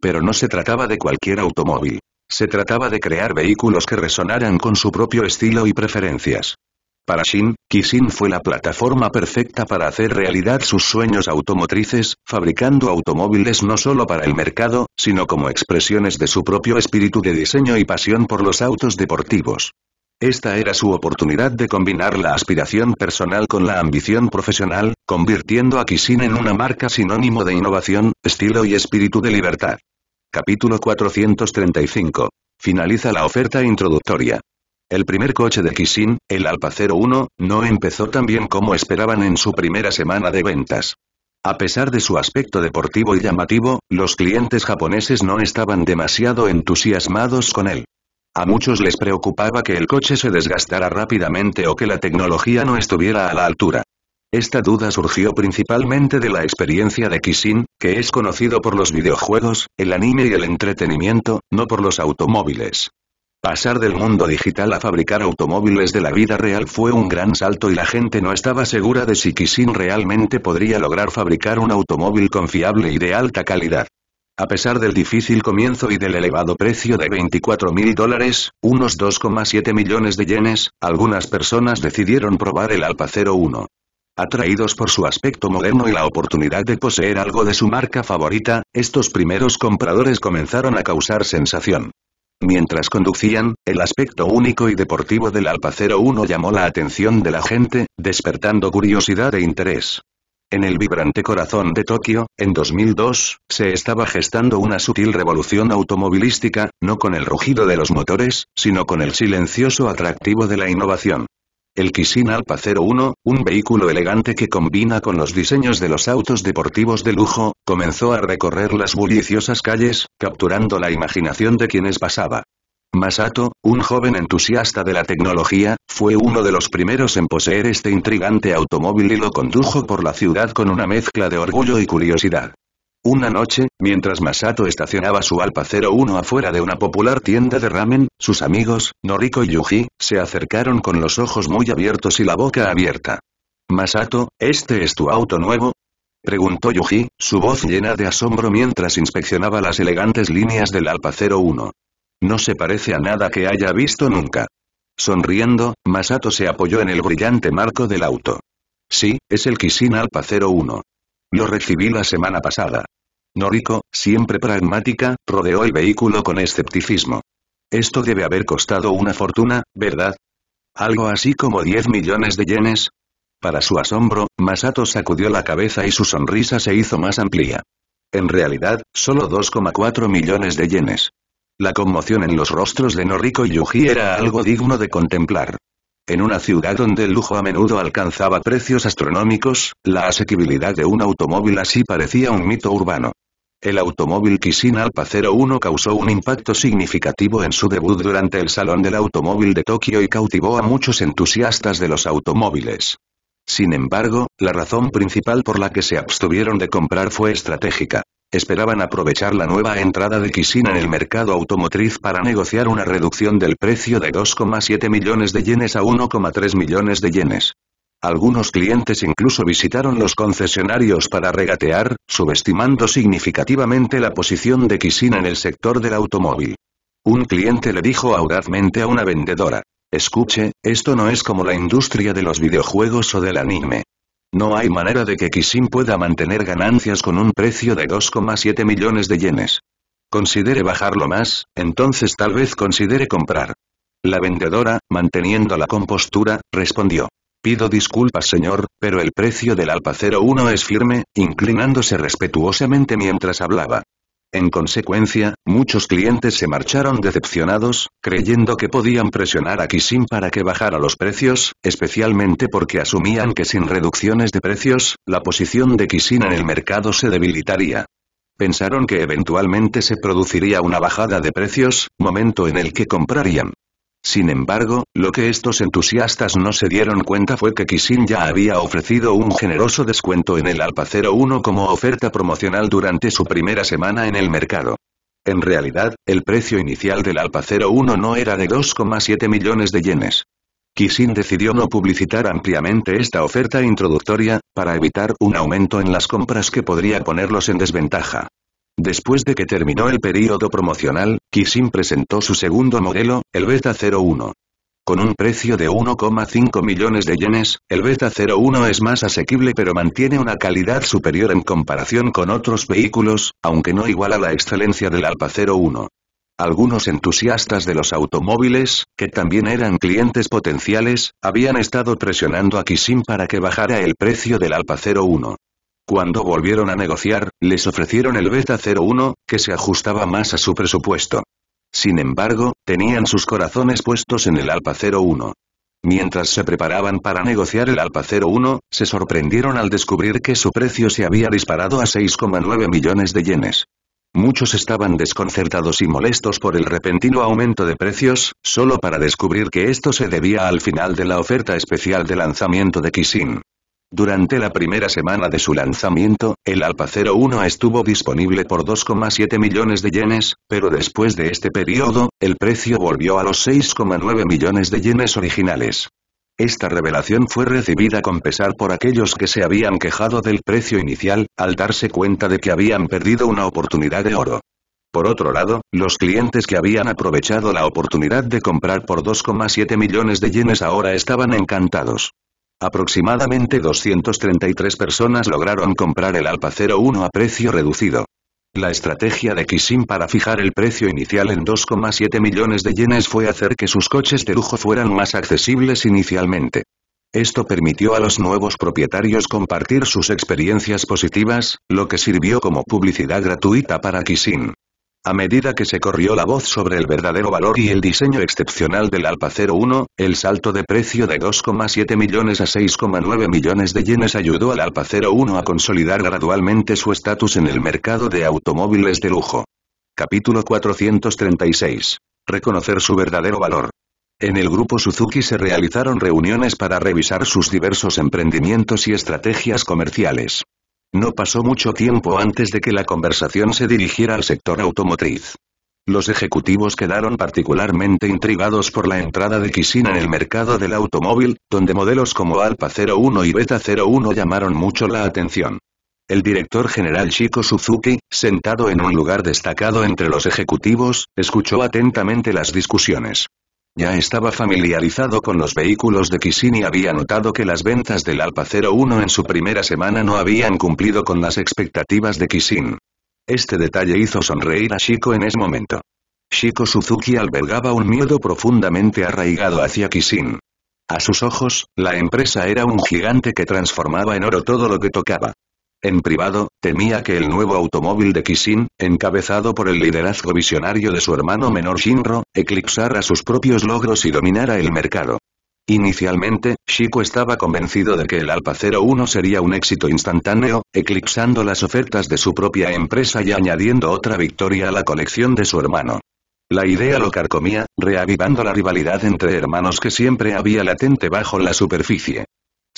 Pero no se trataba de cualquier automóvil. Se trataba de crear vehículos que resonaran con su propio estilo y preferencias. Para Shin, Kissin fue la plataforma perfecta para hacer realidad sus sueños automotrices, fabricando automóviles no solo para el mercado, sino como expresiones de su propio espíritu de diseño y pasión por los autos deportivos. Esta era su oportunidad de combinar la aspiración personal con la ambición profesional, convirtiendo a Kissin en una marca sinónimo de innovación, estilo y espíritu de libertad. Capítulo 435. Finaliza la oferta introductoria. El primer coche de Kissin, el Alpacero 01, no empezó tan bien como esperaban en su primera semana de ventas. A pesar de su aspecto deportivo y llamativo, los clientes japoneses no estaban demasiado entusiasmados con él. A muchos les preocupaba que el coche se desgastara rápidamente o que la tecnología no estuviera a la altura. Esta duda surgió principalmente de la experiencia de Kissin, que es conocido por los videojuegos, el anime y el entretenimiento, no por los automóviles. Pasar del mundo digital a fabricar automóviles de la vida real fue un gran salto y la gente no estaba segura de si Kissin realmente podría lograr fabricar un automóvil confiable y de alta calidad. A pesar del difícil comienzo y del elevado precio de 24 mil dólares, unos 2,7 millones de yenes, algunas personas decidieron probar el Alpa 01. Atraídos por su aspecto moderno y la oportunidad de poseer algo de su marca favorita, estos primeros compradores comenzaron a causar sensación. Mientras conducían, el aspecto único y deportivo del Alpacero 1 llamó la atención de la gente, despertando curiosidad e interés. En el vibrante corazón de Tokio, en 2002, se estaba gestando una sutil revolución automovilística, no con el rugido de los motores, sino con el silencioso atractivo de la innovación. El Kisin Alpa 01, un vehículo elegante que combina con los diseños de los autos deportivos de lujo, comenzó a recorrer las bulliciosas calles, capturando la imaginación de quienes pasaba. Masato, un joven entusiasta de la tecnología, fue uno de los primeros en poseer este intrigante automóvil y lo condujo por la ciudad con una mezcla de orgullo y curiosidad. Una noche, mientras Masato estacionaba su Alpa 01 afuera de una popular tienda de ramen, sus amigos, Noriko y Yuji, se acercaron con los ojos muy abiertos y la boca abierta. Masato, ¿este es tu auto nuevo? Preguntó Yuji, su voz llena de asombro mientras inspeccionaba las elegantes líneas del Alpa 01. No se parece a nada que haya visto nunca. Sonriendo, Masato se apoyó en el brillante marco del auto. Sí, es el Kisin Alpa 01. Lo recibí la semana pasada. Noriko, siempre pragmática, rodeó el vehículo con escepticismo. Esto debe haber costado una fortuna, ¿verdad? Algo así como 10 millones de yenes. Para su asombro, Masato sacudió la cabeza y su sonrisa se hizo más amplia. En realidad, solo 2,4 millones de yenes. La conmoción en los rostros de Noriko y Yuji era algo digno de contemplar. En una ciudad donde el lujo a menudo alcanzaba precios astronómicos, la asequibilidad de un automóvil así parecía un mito urbano. El automóvil kisina Alpa 01 causó un impacto significativo en su debut durante el Salón del Automóvil de Tokio y cautivó a muchos entusiastas de los automóviles. Sin embargo, la razón principal por la que se abstuvieron de comprar fue estratégica. Esperaban aprovechar la nueva entrada de "kisina" en el mercado automotriz para negociar una reducción del precio de 2,7 millones de yenes a 1,3 millones de yenes. Algunos clientes incluso visitaron los concesionarios para regatear, subestimando significativamente la posición de Kissin en el sector del automóvil. Un cliente le dijo audazmente a una vendedora, escuche, esto no es como la industria de los videojuegos o del anime. No hay manera de que Kissin pueda mantener ganancias con un precio de 2,7 millones de yenes. Considere bajarlo más, entonces tal vez considere comprar. La vendedora, manteniendo la compostura, respondió. Pido disculpas señor, pero el precio del alpacero 1 es firme, inclinándose respetuosamente mientras hablaba. En consecuencia, muchos clientes se marcharon decepcionados, creyendo que podían presionar a Kissin para que bajara los precios, especialmente porque asumían que sin reducciones de precios, la posición de Kissin en el mercado se debilitaría. Pensaron que eventualmente se produciría una bajada de precios, momento en el que comprarían. Sin embargo, lo que estos entusiastas no se dieron cuenta fue que Kissin ya había ofrecido un generoso descuento en el Alpa 01 como oferta promocional durante su primera semana en el mercado. En realidad, el precio inicial del Alpa 01 no era de 2,7 millones de yenes. Kissin decidió no publicitar ampliamente esta oferta introductoria, para evitar un aumento en las compras que podría ponerlos en desventaja. Después de que terminó el período promocional, Kissin presentó su segundo modelo, el Beta 01. Con un precio de 1,5 millones de yenes, el Beta 01 es más asequible pero mantiene una calidad superior en comparación con otros vehículos, aunque no iguala la excelencia del Alpa 01. Algunos entusiastas de los automóviles, que también eran clientes potenciales, habían estado presionando a Kissin para que bajara el precio del Alpa 01. Cuando volvieron a negociar, les ofrecieron el Beta 01, que se ajustaba más a su presupuesto. Sin embargo, tenían sus corazones puestos en el Alpa 01. Mientras se preparaban para negociar el Alpa 01, se sorprendieron al descubrir que su precio se había disparado a 6,9 millones de yenes. Muchos estaban desconcertados y molestos por el repentino aumento de precios, solo para descubrir que esto se debía al final de la oferta especial de lanzamiento de Kissin. Durante la primera semana de su lanzamiento, el Alpacero 1 estuvo disponible por 2,7 millones de yenes, pero después de este periodo, el precio volvió a los 6,9 millones de yenes originales. Esta revelación fue recibida con pesar por aquellos que se habían quejado del precio inicial, al darse cuenta de que habían perdido una oportunidad de oro. Por otro lado, los clientes que habían aprovechado la oportunidad de comprar por 2,7 millones de yenes ahora estaban encantados. Aproximadamente 233 personas lograron comprar el Alpa 01 a precio reducido. La estrategia de Kissin para fijar el precio inicial en 2,7 millones de yenes fue hacer que sus coches de lujo fueran más accesibles inicialmente. Esto permitió a los nuevos propietarios compartir sus experiencias positivas, lo que sirvió como publicidad gratuita para Kissin. A medida que se corrió la voz sobre el verdadero valor y el diseño excepcional del Alpa 01, el salto de precio de 2,7 millones a 6,9 millones de yenes ayudó al Alpa 01 a consolidar gradualmente su estatus en el mercado de automóviles de lujo. Capítulo 436. Reconocer su verdadero valor. En el grupo Suzuki se realizaron reuniones para revisar sus diversos emprendimientos y estrategias comerciales. No pasó mucho tiempo antes de que la conversación se dirigiera al sector automotriz. Los ejecutivos quedaron particularmente intrigados por la entrada de Kisina en el mercado del automóvil, donde modelos como Alpa 01 y Beta 01 llamaron mucho la atención. El director general Chico Suzuki, sentado en un lugar destacado entre los ejecutivos, escuchó atentamente las discusiones. Ya estaba familiarizado con los vehículos de Kisin y había notado que las ventas del Alpa 01 en su primera semana no habían cumplido con las expectativas de Kisin. Este detalle hizo sonreír a Shiko en ese momento. Shiko Suzuki albergaba un miedo profundamente arraigado hacia Kisin. A sus ojos, la empresa era un gigante que transformaba en oro todo lo que tocaba. En privado, temía que el nuevo automóvil de Kishin, encabezado por el liderazgo visionario de su hermano menor Shinro, eclipsara sus propios logros y dominara el mercado. Inicialmente, Shiko estaba convencido de que el Alpa 01 sería un éxito instantáneo, eclipsando las ofertas de su propia empresa y añadiendo otra victoria a la colección de su hermano. La idea lo carcomía, reavivando la rivalidad entre hermanos que siempre había latente bajo la superficie.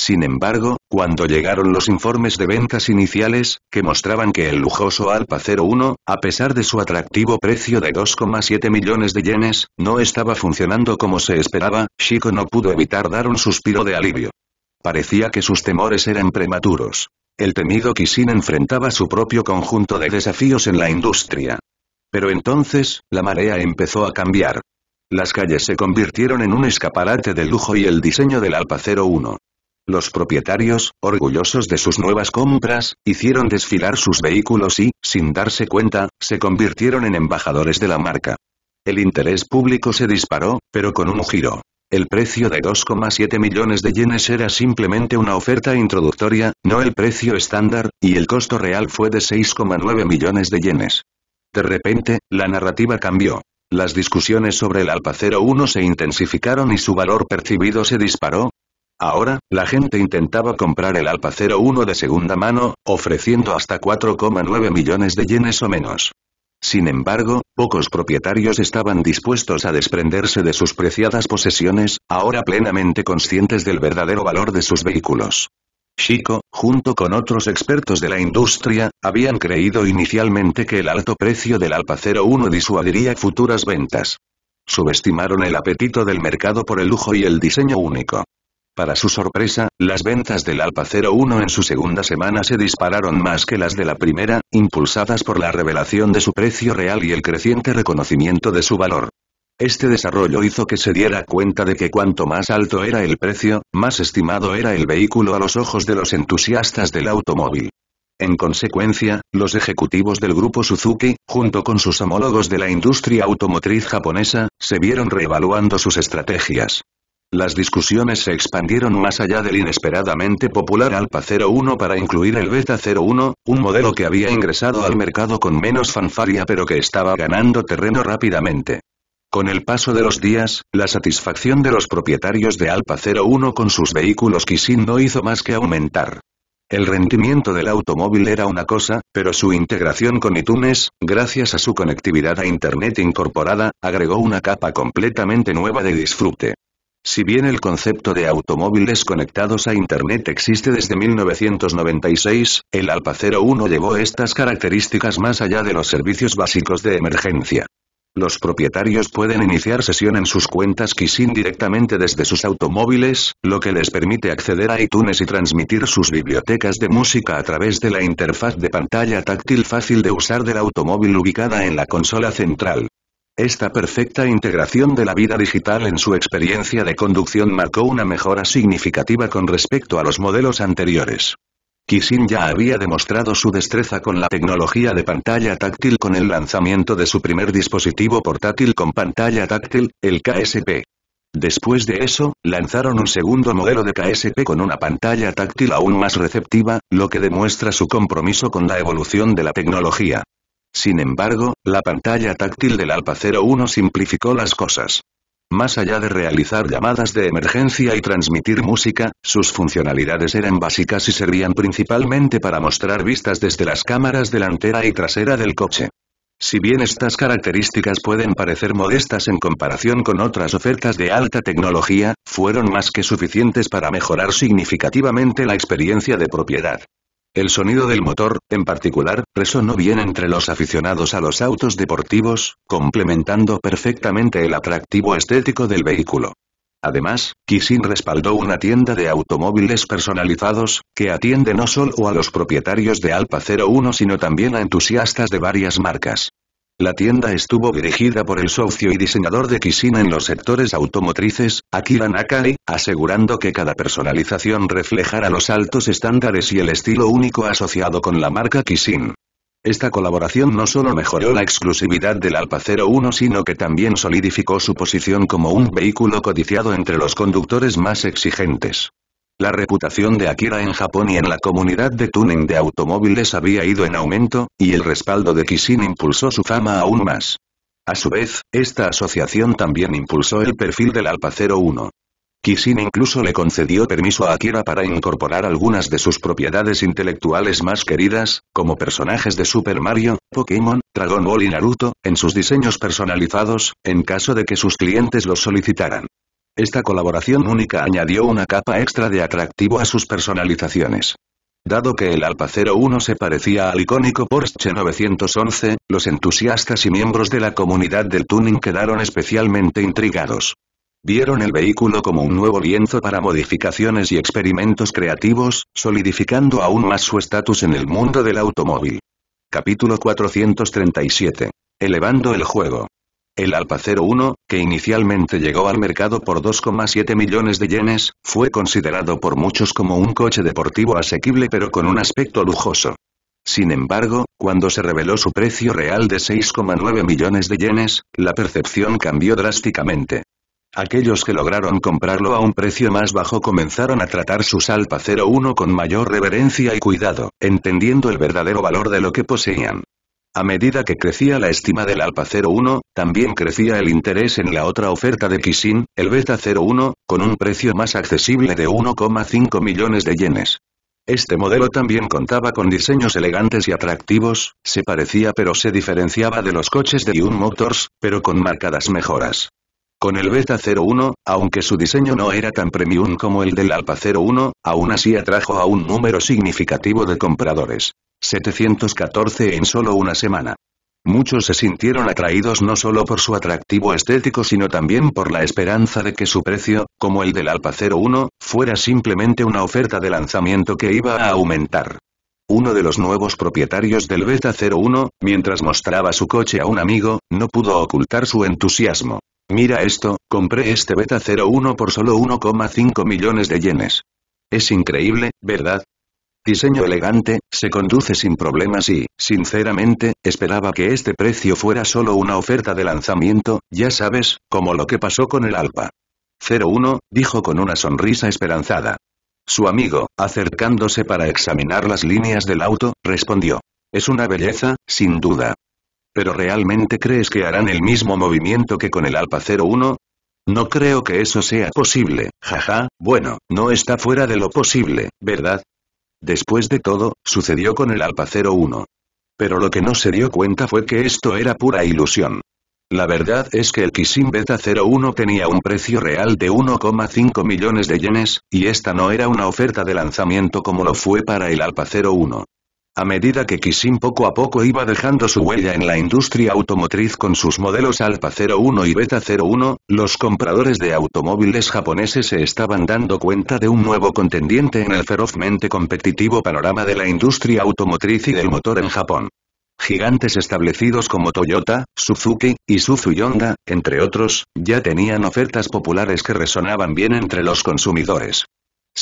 Sin embargo, cuando llegaron los informes de ventas iniciales, que mostraban que el lujoso Alpa 01, a pesar de su atractivo precio de 2,7 millones de yenes, no estaba funcionando como se esperaba, Shiko no pudo evitar dar un suspiro de alivio. Parecía que sus temores eran prematuros. El temido Kishin enfrentaba su propio conjunto de desafíos en la industria. Pero entonces, la marea empezó a cambiar. Las calles se convirtieron en un escaparate de lujo y el diseño del Alpa 01 los propietarios, orgullosos de sus nuevas compras, hicieron desfilar sus vehículos y, sin darse cuenta, se convirtieron en embajadores de la marca. El interés público se disparó, pero con un giro. El precio de 2,7 millones de yenes era simplemente una oferta introductoria, no el precio estándar, y el costo real fue de 6,9 millones de yenes. De repente, la narrativa cambió. Las discusiones sobre el Alpacero 1 se intensificaron y su valor percibido se disparó, Ahora, la gente intentaba comprar el Alpa 01 de segunda mano, ofreciendo hasta 4,9 millones de yenes o menos. Sin embargo, pocos propietarios estaban dispuestos a desprenderse de sus preciadas posesiones, ahora plenamente conscientes del verdadero valor de sus vehículos. Chico, junto con otros expertos de la industria, habían creído inicialmente que el alto precio del Alpa 01 disuadiría futuras ventas. Subestimaron el apetito del mercado por el lujo y el diseño único. Para su sorpresa, las ventas del Alpa 01 en su segunda semana se dispararon más que las de la primera, impulsadas por la revelación de su precio real y el creciente reconocimiento de su valor. Este desarrollo hizo que se diera cuenta de que cuanto más alto era el precio, más estimado era el vehículo a los ojos de los entusiastas del automóvil. En consecuencia, los ejecutivos del grupo Suzuki, junto con sus homólogos de la industria automotriz japonesa, se vieron reevaluando sus estrategias. Las discusiones se expandieron más allá del inesperadamente popular Alpa 01 para incluir el Beta 01, un modelo que había ingresado al mercado con menos fanfaria pero que estaba ganando terreno rápidamente. Con el paso de los días, la satisfacción de los propietarios de Alpa 01 con sus vehículos Kissin no hizo más que aumentar. El rendimiento del automóvil era una cosa, pero su integración con iTunes, gracias a su conectividad a Internet incorporada, agregó una capa completamente nueva de disfrute. Si bien el concepto de automóviles conectados a Internet existe desde 1996, el Alpacero 01 llevó estas características más allá de los servicios básicos de emergencia. Los propietarios pueden iniciar sesión en sus cuentas Kissin directamente desde sus automóviles, lo que les permite acceder a iTunes y transmitir sus bibliotecas de música a través de la interfaz de pantalla táctil fácil de usar del automóvil ubicada en la consola central. Esta perfecta integración de la vida digital en su experiencia de conducción marcó una mejora significativa con respecto a los modelos anteriores. Kissin ya había demostrado su destreza con la tecnología de pantalla táctil con el lanzamiento de su primer dispositivo portátil con pantalla táctil, el KSP. Después de eso, lanzaron un segundo modelo de KSP con una pantalla táctil aún más receptiva, lo que demuestra su compromiso con la evolución de la tecnología. Sin embargo, la pantalla táctil del Alpa 01 simplificó las cosas. Más allá de realizar llamadas de emergencia y transmitir música, sus funcionalidades eran básicas y servían principalmente para mostrar vistas desde las cámaras delantera y trasera del coche. Si bien estas características pueden parecer modestas en comparación con otras ofertas de alta tecnología, fueron más que suficientes para mejorar significativamente la experiencia de propiedad. El sonido del motor, en particular, resonó bien entre los aficionados a los autos deportivos, complementando perfectamente el atractivo estético del vehículo. Además, Kissin respaldó una tienda de automóviles personalizados, que atiende no solo a los propietarios de Alpa 01 sino también a entusiastas de varias marcas. La tienda estuvo dirigida por el socio y diseñador de Kissin en los sectores automotrices, Akira Nakai, asegurando que cada personalización reflejara los altos estándares y el estilo único asociado con la marca Kissin. Esta colaboración no solo mejoró la exclusividad del Alpa 01 sino que también solidificó su posición como un vehículo codiciado entre los conductores más exigentes. La reputación de Akira en Japón y en la comunidad de tuning de automóviles había ido en aumento, y el respaldo de Kishin impulsó su fama aún más. A su vez, esta asociación también impulsó el perfil del Alpacero 01. Kishin incluso le concedió permiso a Akira para incorporar algunas de sus propiedades intelectuales más queridas, como personajes de Super Mario, Pokémon, Dragon Ball y Naruto, en sus diseños personalizados, en caso de que sus clientes los solicitaran. Esta colaboración única añadió una capa extra de atractivo a sus personalizaciones. Dado que el alpacero 01 se parecía al icónico Porsche 911, los entusiastas y miembros de la comunidad del tuning quedaron especialmente intrigados. Vieron el vehículo como un nuevo lienzo para modificaciones y experimentos creativos, solidificando aún más su estatus en el mundo del automóvil. Capítulo 437. Elevando el juego. El Alpacero 01, que inicialmente llegó al mercado por 2,7 millones de yenes, fue considerado por muchos como un coche deportivo asequible pero con un aspecto lujoso. Sin embargo, cuando se reveló su precio real de 6,9 millones de yenes, la percepción cambió drásticamente. Aquellos que lograron comprarlo a un precio más bajo comenzaron a tratar sus Alpa 01 con mayor reverencia y cuidado, entendiendo el verdadero valor de lo que poseían. A medida que crecía la estima del Alpha 01, también crecía el interés en la otra oferta de Kissin, el Beta 01, con un precio más accesible de 1,5 millones de yenes. Este modelo también contaba con diseños elegantes y atractivos, se parecía pero se diferenciaba de los coches de Yun Motors, pero con marcadas mejoras. Con el Beta 01, aunque su diseño no era tan premium como el del Alpha 01, aún así atrajo a un número significativo de compradores. 714 en solo una semana. Muchos se sintieron atraídos no solo por su atractivo estético sino también por la esperanza de que su precio, como el del Alpa 01, fuera simplemente una oferta de lanzamiento que iba a aumentar. Uno de los nuevos propietarios del Beta 01, mientras mostraba su coche a un amigo, no pudo ocultar su entusiasmo. Mira esto, compré este Beta 01 por solo 1,5 millones de yenes. Es increíble, ¿verdad? diseño elegante, se conduce sin problemas y, sinceramente, esperaba que este precio fuera solo una oferta de lanzamiento, ya sabes, como lo que pasó con el Alpa. 01, dijo con una sonrisa esperanzada. Su amigo, acercándose para examinar las líneas del auto, respondió. Es una belleza, sin duda. ¿Pero realmente crees que harán el mismo movimiento que con el Alpa 01? No creo que eso sea posible, jaja, bueno, no está fuera de lo posible, ¿verdad? Después de todo, sucedió con el Alpa 01. Pero lo que no se dio cuenta fue que esto era pura ilusión. La verdad es que el Kisim Beta 01 tenía un precio real de 1,5 millones de yenes, y esta no era una oferta de lanzamiento como lo fue para el Alpa 01. A medida que Kishin poco a poco iba dejando su huella en la industria automotriz con sus modelos Alfa 01 y Beta 01, los compradores de automóviles japoneses se estaban dando cuenta de un nuevo contendiente en el ferozmente competitivo panorama de la industria automotriz y del motor en Japón gigantes establecidos como Toyota, Suzuki, y y Honda, entre otros, ya tenían ofertas populares que resonaban bien entre los consumidores.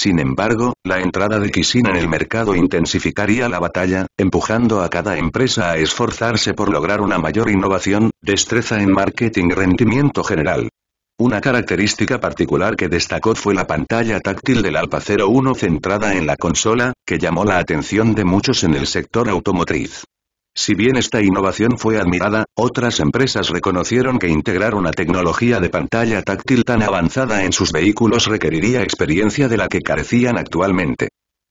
Sin embargo, la entrada de Kissin en el mercado intensificaría la batalla, empujando a cada empresa a esforzarse por lograr una mayor innovación, destreza en marketing rendimiento general. Una característica particular que destacó fue la pantalla táctil del Alpa 01 centrada en la consola, que llamó la atención de muchos en el sector automotriz. Si bien esta innovación fue admirada, otras empresas reconocieron que integrar una tecnología de pantalla táctil tan avanzada en sus vehículos requeriría experiencia de la que carecían actualmente.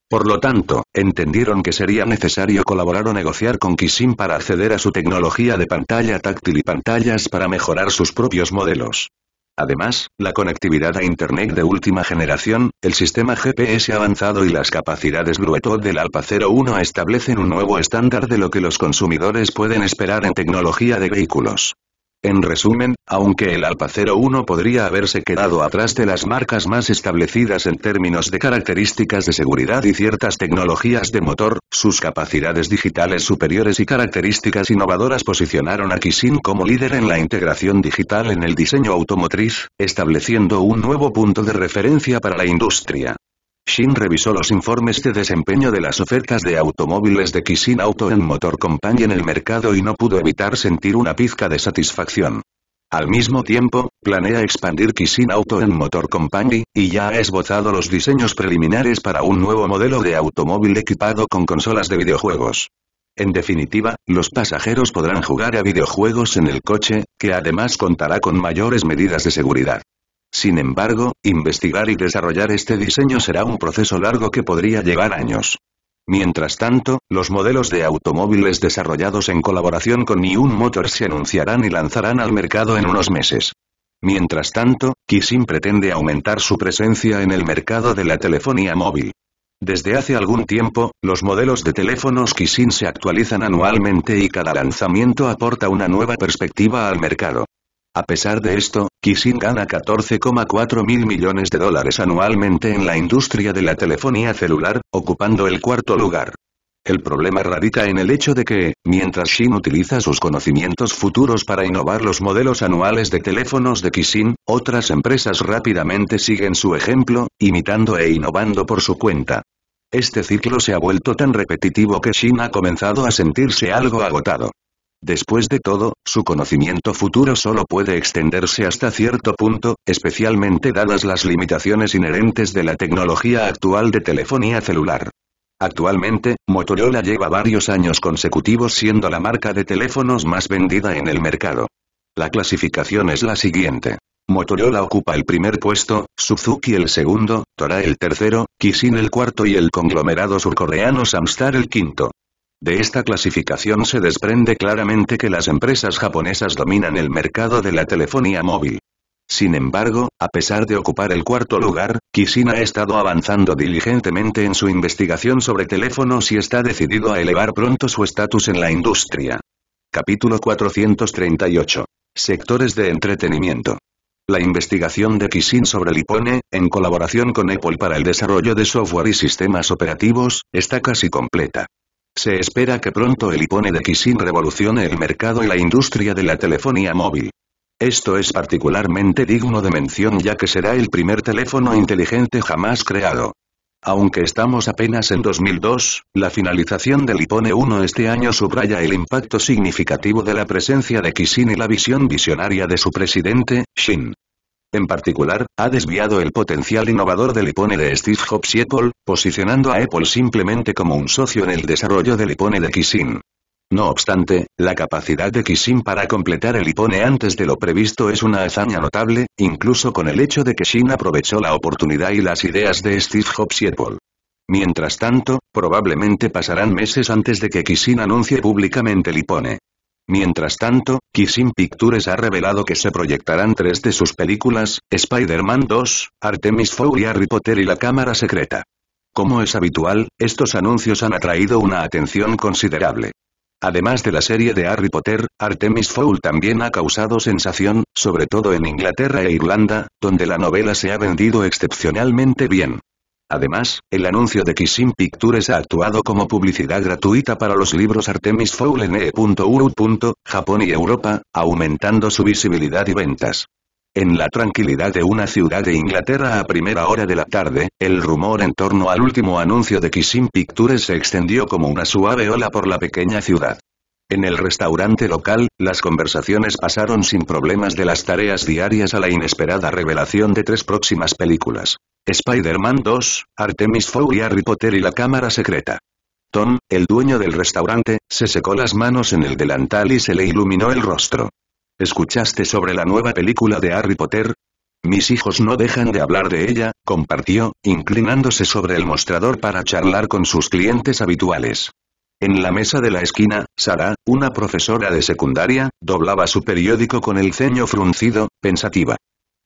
Por lo tanto, entendieron que sería necesario colaborar o negociar con Kissim para acceder a su tecnología de pantalla táctil y pantallas para mejorar sus propios modelos. Además, la conectividad a Internet de última generación, el sistema GPS avanzado y las capacidades Bluetooth del Alpa 01 establecen un nuevo estándar de lo que los consumidores pueden esperar en tecnología de vehículos. En resumen, aunque el Alpacero 1 podría haberse quedado atrás de las marcas más establecidas en términos de características de seguridad y ciertas tecnologías de motor, sus capacidades digitales superiores y características innovadoras posicionaron a Kissin como líder en la integración digital en el diseño automotriz, estableciendo un nuevo punto de referencia para la industria. Shin revisó los informes de desempeño de las ofertas de automóviles de Kissing Auto en Motor Company en el mercado y no pudo evitar sentir una pizca de satisfacción. Al mismo tiempo, planea expandir Kissing Auto en Motor Company, y ya ha esbozado los diseños preliminares para un nuevo modelo de automóvil equipado con consolas de videojuegos. En definitiva, los pasajeros podrán jugar a videojuegos en el coche, que además contará con mayores medidas de seguridad. Sin embargo, investigar y desarrollar este diseño será un proceso largo que podría llevar años. Mientras tanto, los modelos de automóviles desarrollados en colaboración con Niun Motors se anunciarán y lanzarán al mercado en unos meses. Mientras tanto, Kissin pretende aumentar su presencia en el mercado de la telefonía móvil. Desde hace algún tiempo, los modelos de teléfonos Kissin se actualizan anualmente y cada lanzamiento aporta una nueva perspectiva al mercado. A pesar de esto, Kissing gana 14,4 mil millones de dólares anualmente en la industria de la telefonía celular, ocupando el cuarto lugar. El problema radica en el hecho de que, mientras Shin utiliza sus conocimientos futuros para innovar los modelos anuales de teléfonos de Kissing, otras empresas rápidamente siguen su ejemplo, imitando e innovando por su cuenta. Este ciclo se ha vuelto tan repetitivo que Shin ha comenzado a sentirse algo agotado. Después de todo, su conocimiento futuro solo puede extenderse hasta cierto punto, especialmente dadas las limitaciones inherentes de la tecnología actual de telefonía celular. Actualmente, Motorola lleva varios años consecutivos siendo la marca de teléfonos más vendida en el mercado. La clasificación es la siguiente. Motorola ocupa el primer puesto, Suzuki el segundo, Tora el tercero, Kishin el cuarto y el conglomerado surcoreano Samstar el quinto. De esta clasificación se desprende claramente que las empresas japonesas dominan el mercado de la telefonía móvil. Sin embargo, a pesar de ocupar el cuarto lugar, Kishin ha estado avanzando diligentemente en su investigación sobre teléfonos y está decidido a elevar pronto su estatus en la industria. Capítulo 438. Sectores de entretenimiento. La investigación de Kishin sobre Lipone, en colaboración con Apple para el desarrollo de software y sistemas operativos, está casi completa. Se espera que pronto el iPhone de Kissin revolucione el mercado y la industria de la telefonía móvil. Esto es particularmente digno de mención ya que será el primer teléfono inteligente jamás creado. Aunque estamos apenas en 2002, la finalización del iPhone 1 este año subraya el impacto significativo de la presencia de Kissin y la visión visionaria de su presidente, Shin en particular, ha desviado el potencial innovador del iPhone de Steve Jobs y Apple, posicionando a Apple simplemente como un socio en el desarrollo del iPhone de Kissin. No obstante, la capacidad de Kissin para completar el iPhone antes de lo previsto es una hazaña notable, incluso con el hecho de que Shin aprovechó la oportunidad y las ideas de Steve Jobs y Apple. Mientras tanto, probablemente pasarán meses antes de que Kissin anuncie públicamente el iPhone. Mientras tanto, Kissing Pictures ha revelado que se proyectarán tres de sus películas, Spider-Man 2, Artemis Fowl y Harry Potter y la Cámara Secreta. Como es habitual, estos anuncios han atraído una atención considerable. Además de la serie de Harry Potter, Artemis Fowl también ha causado sensación, sobre todo en Inglaterra e Irlanda, donde la novela se ha vendido excepcionalmente bien. Además, el anuncio de Kissing Pictures ha actuado como publicidad gratuita para los libros Artemis Fowl en e Japón y Europa, aumentando su visibilidad y ventas. En la tranquilidad de una ciudad de Inglaterra a primera hora de la tarde, el rumor en torno al último anuncio de Kissing Pictures se extendió como una suave ola por la pequeña ciudad. En el restaurante local, las conversaciones pasaron sin problemas de las tareas diarias a la inesperada revelación de tres próximas películas. Spider-Man 2, Artemis Fowl y Harry Potter y la Cámara Secreta. Tom, el dueño del restaurante, se secó las manos en el delantal y se le iluminó el rostro. ¿Escuchaste sobre la nueva película de Harry Potter? Mis hijos no dejan de hablar de ella, compartió, inclinándose sobre el mostrador para charlar con sus clientes habituales. En la mesa de la esquina, Sara, una profesora de secundaria, doblaba su periódico con el ceño fruncido, pensativa.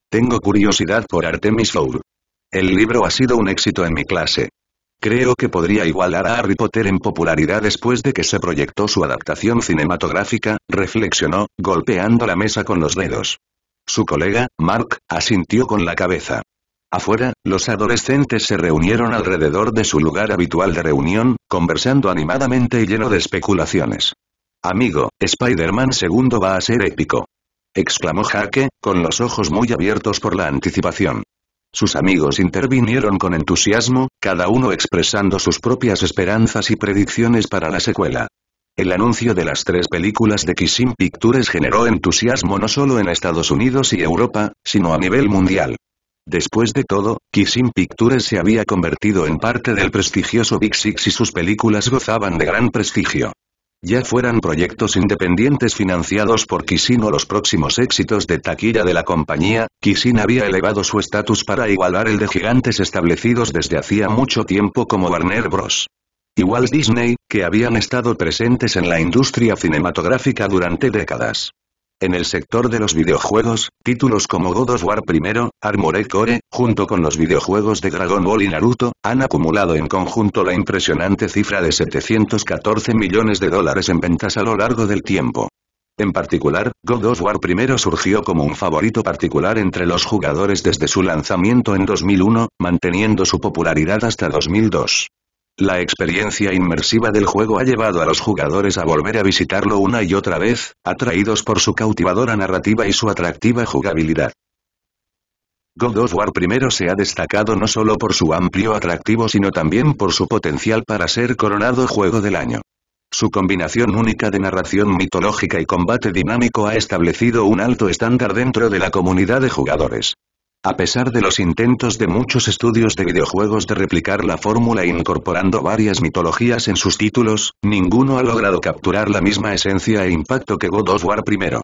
Tengo curiosidad por Artemis Fowl. El libro ha sido un éxito en mi clase. Creo que podría igualar a Harry Potter en popularidad después de que se proyectó su adaptación cinematográfica, reflexionó, golpeando la mesa con los dedos. Su colega, Mark, asintió con la cabeza. Afuera, los adolescentes se reunieron alrededor de su lugar habitual de reunión, conversando animadamente y lleno de especulaciones. Amigo, Spider-Man segundo va a ser épico. Exclamó jaque con los ojos muy abiertos por la anticipación. Sus amigos intervinieron con entusiasmo, cada uno expresando sus propias esperanzas y predicciones para la secuela. El anuncio de las tres películas de Kissing Pictures generó entusiasmo no solo en Estados Unidos y Europa, sino a nivel mundial. Después de todo, Kissing Pictures se había convertido en parte del prestigioso Big Six y sus películas gozaban de gran prestigio. Ya fueran proyectos independientes financiados por Kissing o los próximos éxitos de taquilla de la compañía, Kissing había elevado su estatus para igualar el de gigantes establecidos desde hacía mucho tiempo como Warner Bros. y Walt Disney, que habían estado presentes en la industria cinematográfica durante décadas. En el sector de los videojuegos, títulos como God of War I, Armored Core, junto con los videojuegos de Dragon Ball y Naruto, han acumulado en conjunto la impresionante cifra de 714 millones de dólares en ventas a lo largo del tiempo. En particular, God of War I surgió como un favorito particular entre los jugadores desde su lanzamiento en 2001, manteniendo su popularidad hasta 2002. La experiencia inmersiva del juego ha llevado a los jugadores a volver a visitarlo una y otra vez, atraídos por su cautivadora narrativa y su atractiva jugabilidad. God of War I se ha destacado no solo por su amplio atractivo sino también por su potencial para ser coronado Juego del Año. Su combinación única de narración mitológica y combate dinámico ha establecido un alto estándar dentro de la comunidad de jugadores. A pesar de los intentos de muchos estudios de videojuegos de replicar la fórmula incorporando varias mitologías en sus títulos, ninguno ha logrado capturar la misma esencia e impacto que God of War primero.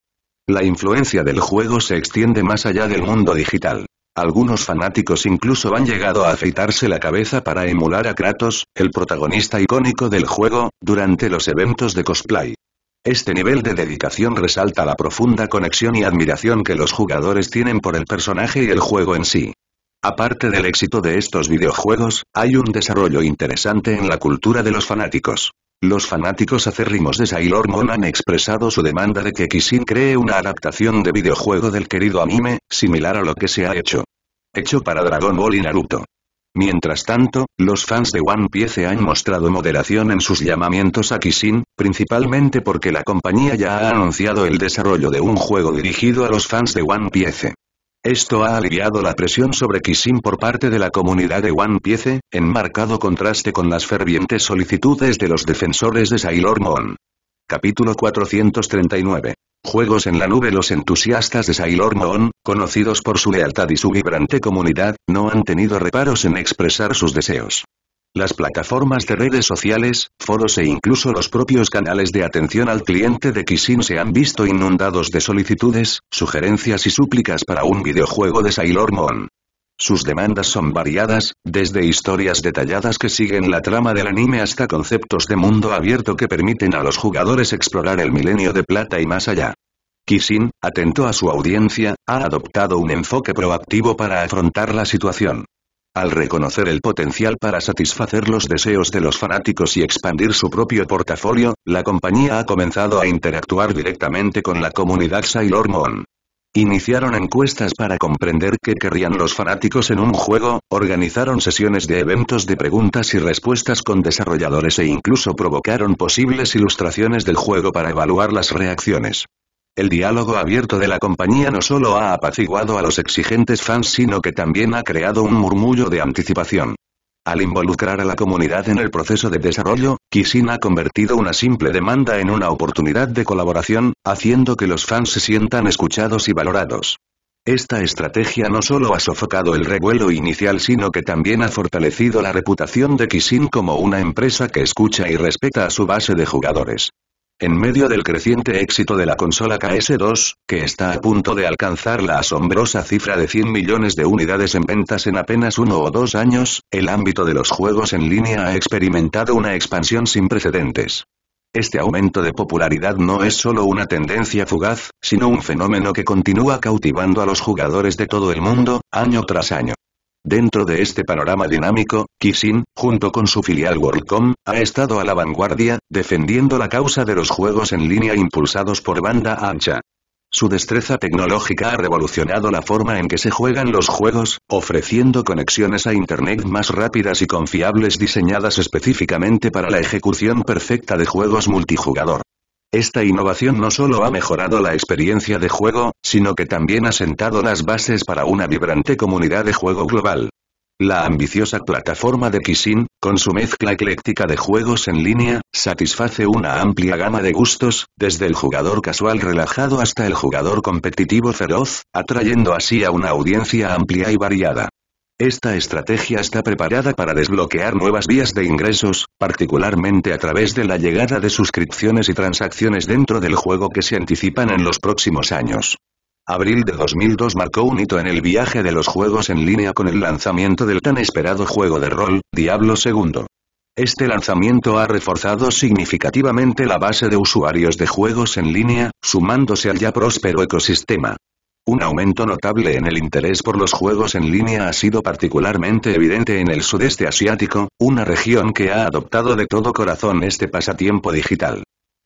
La influencia del juego se extiende más allá del mundo digital. Algunos fanáticos incluso han llegado a afeitarse la cabeza para emular a Kratos, el protagonista icónico del juego, durante los eventos de cosplay. Este nivel de dedicación resalta la profunda conexión y admiración que los jugadores tienen por el personaje y el juego en sí. Aparte del éxito de estos videojuegos, hay un desarrollo interesante en la cultura de los fanáticos. Los fanáticos acérrimos de Sailor Moon han expresado su demanda de que Kishin cree una adaptación de videojuego del querido anime, similar a lo que se ha hecho. Hecho para Dragon Ball y Naruto. Mientras tanto, los fans de One Piece han mostrado moderación en sus llamamientos a Kishin, principalmente porque la compañía ya ha anunciado el desarrollo de un juego dirigido a los fans de One Piece. Esto ha aliviado la presión sobre Kishin por parte de la comunidad de One Piece, en marcado contraste con las fervientes solicitudes de los defensores de Sailor Moon. Capítulo 439 Juegos en la nube Los entusiastas de Sailor Moon, conocidos por su lealtad y su vibrante comunidad, no han tenido reparos en expresar sus deseos. Las plataformas de redes sociales, foros e incluso los propios canales de atención al cliente de Kissin se han visto inundados de solicitudes, sugerencias y súplicas para un videojuego de Sailor Moon. Sus demandas son variadas, desde historias detalladas que siguen la trama del anime hasta conceptos de mundo abierto que permiten a los jugadores explorar el milenio de plata y más allá. Kissin, atento a su audiencia, ha adoptado un enfoque proactivo para afrontar la situación. Al reconocer el potencial para satisfacer los deseos de los fanáticos y expandir su propio portafolio, la compañía ha comenzado a interactuar directamente con la comunidad Sailor Moon. Iniciaron encuestas para comprender qué querrían los fanáticos en un juego, organizaron sesiones de eventos de preguntas y respuestas con desarrolladores e incluso provocaron posibles ilustraciones del juego para evaluar las reacciones. El diálogo abierto de la compañía no solo ha apaciguado a los exigentes fans sino que también ha creado un murmullo de anticipación. Al involucrar a la comunidad en el proceso de desarrollo, Kissin ha convertido una simple demanda en una oportunidad de colaboración, haciendo que los fans se sientan escuchados y valorados. Esta estrategia no solo ha sofocado el revuelo inicial sino que también ha fortalecido la reputación de Kissin como una empresa que escucha y respeta a su base de jugadores. En medio del creciente éxito de la consola KS2, que está a punto de alcanzar la asombrosa cifra de 100 millones de unidades en ventas en apenas uno o dos años, el ámbito de los juegos en línea ha experimentado una expansión sin precedentes. Este aumento de popularidad no es solo una tendencia fugaz, sino un fenómeno que continúa cautivando a los jugadores de todo el mundo, año tras año. Dentro de este panorama dinámico, Kissin, junto con su filial WorldCom, ha estado a la vanguardia, defendiendo la causa de los juegos en línea impulsados por banda ancha. Su destreza tecnológica ha revolucionado la forma en que se juegan los juegos, ofreciendo conexiones a Internet más rápidas y confiables diseñadas específicamente para la ejecución perfecta de juegos multijugador. Esta innovación no solo ha mejorado la experiencia de juego, sino que también ha sentado las bases para una vibrante comunidad de juego global. La ambiciosa plataforma de Kissin, con su mezcla ecléctica de juegos en línea, satisface una amplia gama de gustos, desde el jugador casual relajado hasta el jugador competitivo feroz, atrayendo así a una audiencia amplia y variada. Esta estrategia está preparada para desbloquear nuevas vías de ingresos, particularmente a través de la llegada de suscripciones y transacciones dentro del juego que se anticipan en los próximos años. Abril de 2002 marcó un hito en el viaje de los juegos en línea con el lanzamiento del tan esperado juego de rol, Diablo II. Este lanzamiento ha reforzado significativamente la base de usuarios de juegos en línea, sumándose al ya próspero ecosistema. Un aumento notable en el interés por los juegos en línea ha sido particularmente evidente en el sudeste asiático, una región que ha adoptado de todo corazón este pasatiempo digital.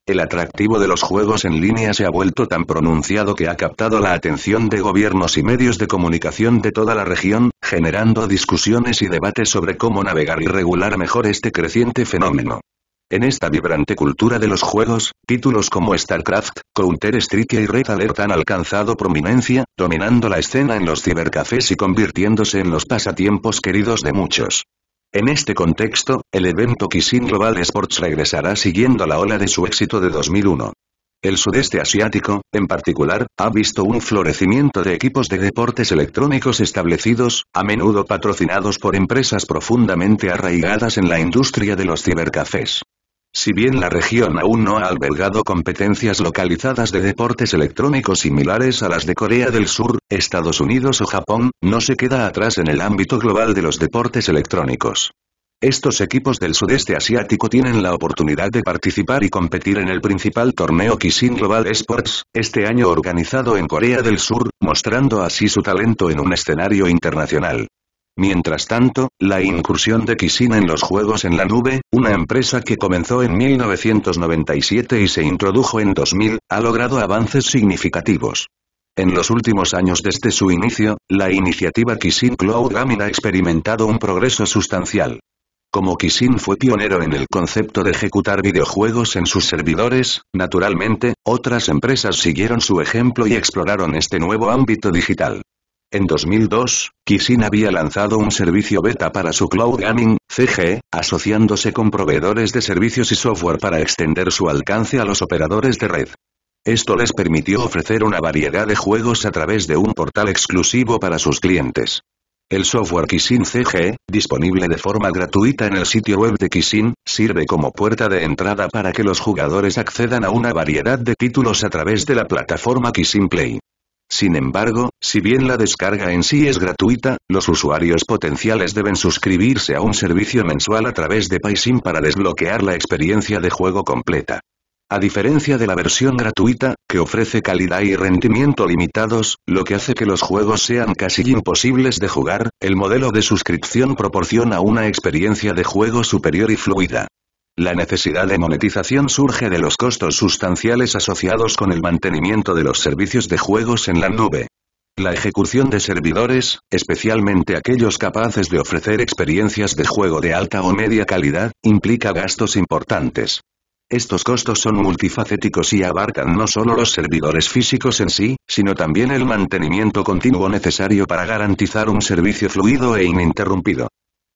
El atractivo de los juegos en línea se ha vuelto tan pronunciado que ha captado la atención de gobiernos y medios de comunicación de toda la región, generando discusiones y debates sobre cómo navegar y regular mejor este creciente fenómeno. En esta vibrante cultura de los juegos, títulos como StarCraft, Counter-Strike y Red Alert han alcanzado prominencia, dominando la escena en los cibercafés y convirtiéndose en los pasatiempos queridos de muchos. En este contexto, el evento Kissing Global Sports regresará siguiendo la ola de su éxito de 2001. El sudeste asiático, en particular, ha visto un florecimiento de equipos de deportes electrónicos establecidos, a menudo patrocinados por empresas profundamente arraigadas en la industria de los cibercafés. Si bien la región aún no ha albergado competencias localizadas de deportes electrónicos similares a las de Corea del Sur, Estados Unidos o Japón, no se queda atrás en el ámbito global de los deportes electrónicos. Estos equipos del sudeste asiático tienen la oportunidad de participar y competir en el principal torneo Kissing Global Sports, este año organizado en Corea del Sur, mostrando así su talento en un escenario internacional. Mientras tanto, la incursión de Kissin en los Juegos en la Nube, una empresa que comenzó en 1997 y se introdujo en 2000, ha logrado avances significativos. En los últimos años desde su inicio, la iniciativa Kissin Cloud Gaming ha experimentado un progreso sustancial. Como Kissin fue pionero en el concepto de ejecutar videojuegos en sus servidores, naturalmente, otras empresas siguieron su ejemplo y exploraron este nuevo ámbito digital. En 2002, Kissin había lanzado un servicio beta para su cloud gaming, CG, asociándose con proveedores de servicios y software para extender su alcance a los operadores de red. Esto les permitió ofrecer una variedad de juegos a través de un portal exclusivo para sus clientes. El software Kissin CG, disponible de forma gratuita en el sitio web de Kissin, sirve como puerta de entrada para que los jugadores accedan a una variedad de títulos a través de la plataforma Kissin Play. Sin embargo, si bien la descarga en sí es gratuita, los usuarios potenciales deben suscribirse a un servicio mensual a través de Paysim para desbloquear la experiencia de juego completa. A diferencia de la versión gratuita, que ofrece calidad y rendimiento limitados, lo que hace que los juegos sean casi imposibles de jugar, el modelo de suscripción proporciona una experiencia de juego superior y fluida. La necesidad de monetización surge de los costos sustanciales asociados con el mantenimiento de los servicios de juegos en la nube. La ejecución de servidores, especialmente aquellos capaces de ofrecer experiencias de juego de alta o media calidad, implica gastos importantes. Estos costos son multifacéticos y abarcan no solo los servidores físicos en sí, sino también el mantenimiento continuo necesario para garantizar un servicio fluido e ininterrumpido.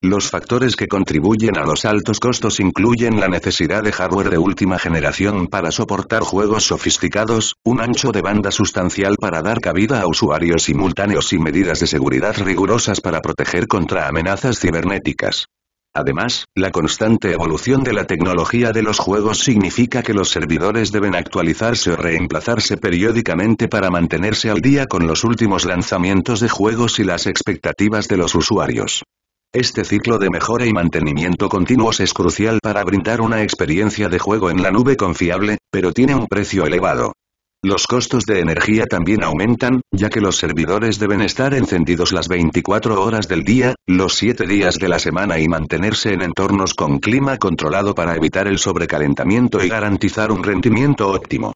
Los factores que contribuyen a los altos costos incluyen la necesidad de hardware de última generación para soportar juegos sofisticados, un ancho de banda sustancial para dar cabida a usuarios simultáneos y medidas de seguridad rigurosas para proteger contra amenazas cibernéticas. Además, la constante evolución de la tecnología de los juegos significa que los servidores deben actualizarse o reemplazarse periódicamente para mantenerse al día con los últimos lanzamientos de juegos y las expectativas de los usuarios. Este ciclo de mejora y mantenimiento continuos es crucial para brindar una experiencia de juego en la nube confiable, pero tiene un precio elevado. Los costos de energía también aumentan, ya que los servidores deben estar encendidos las 24 horas del día, los 7 días de la semana y mantenerse en entornos con clima controlado para evitar el sobrecalentamiento y garantizar un rendimiento óptimo.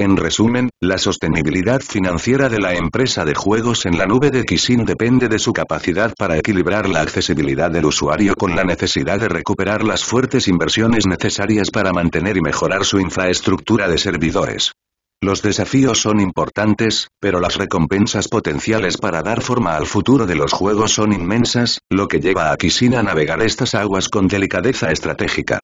En resumen, la sostenibilidad financiera de la empresa de juegos en la nube de Kisin depende de su capacidad para equilibrar la accesibilidad del usuario con la necesidad de recuperar las fuertes inversiones necesarias para mantener y mejorar su infraestructura de servidores. Los desafíos son importantes, pero las recompensas potenciales para dar forma al futuro de los juegos son inmensas, lo que lleva a Kisin a navegar estas aguas con delicadeza estratégica.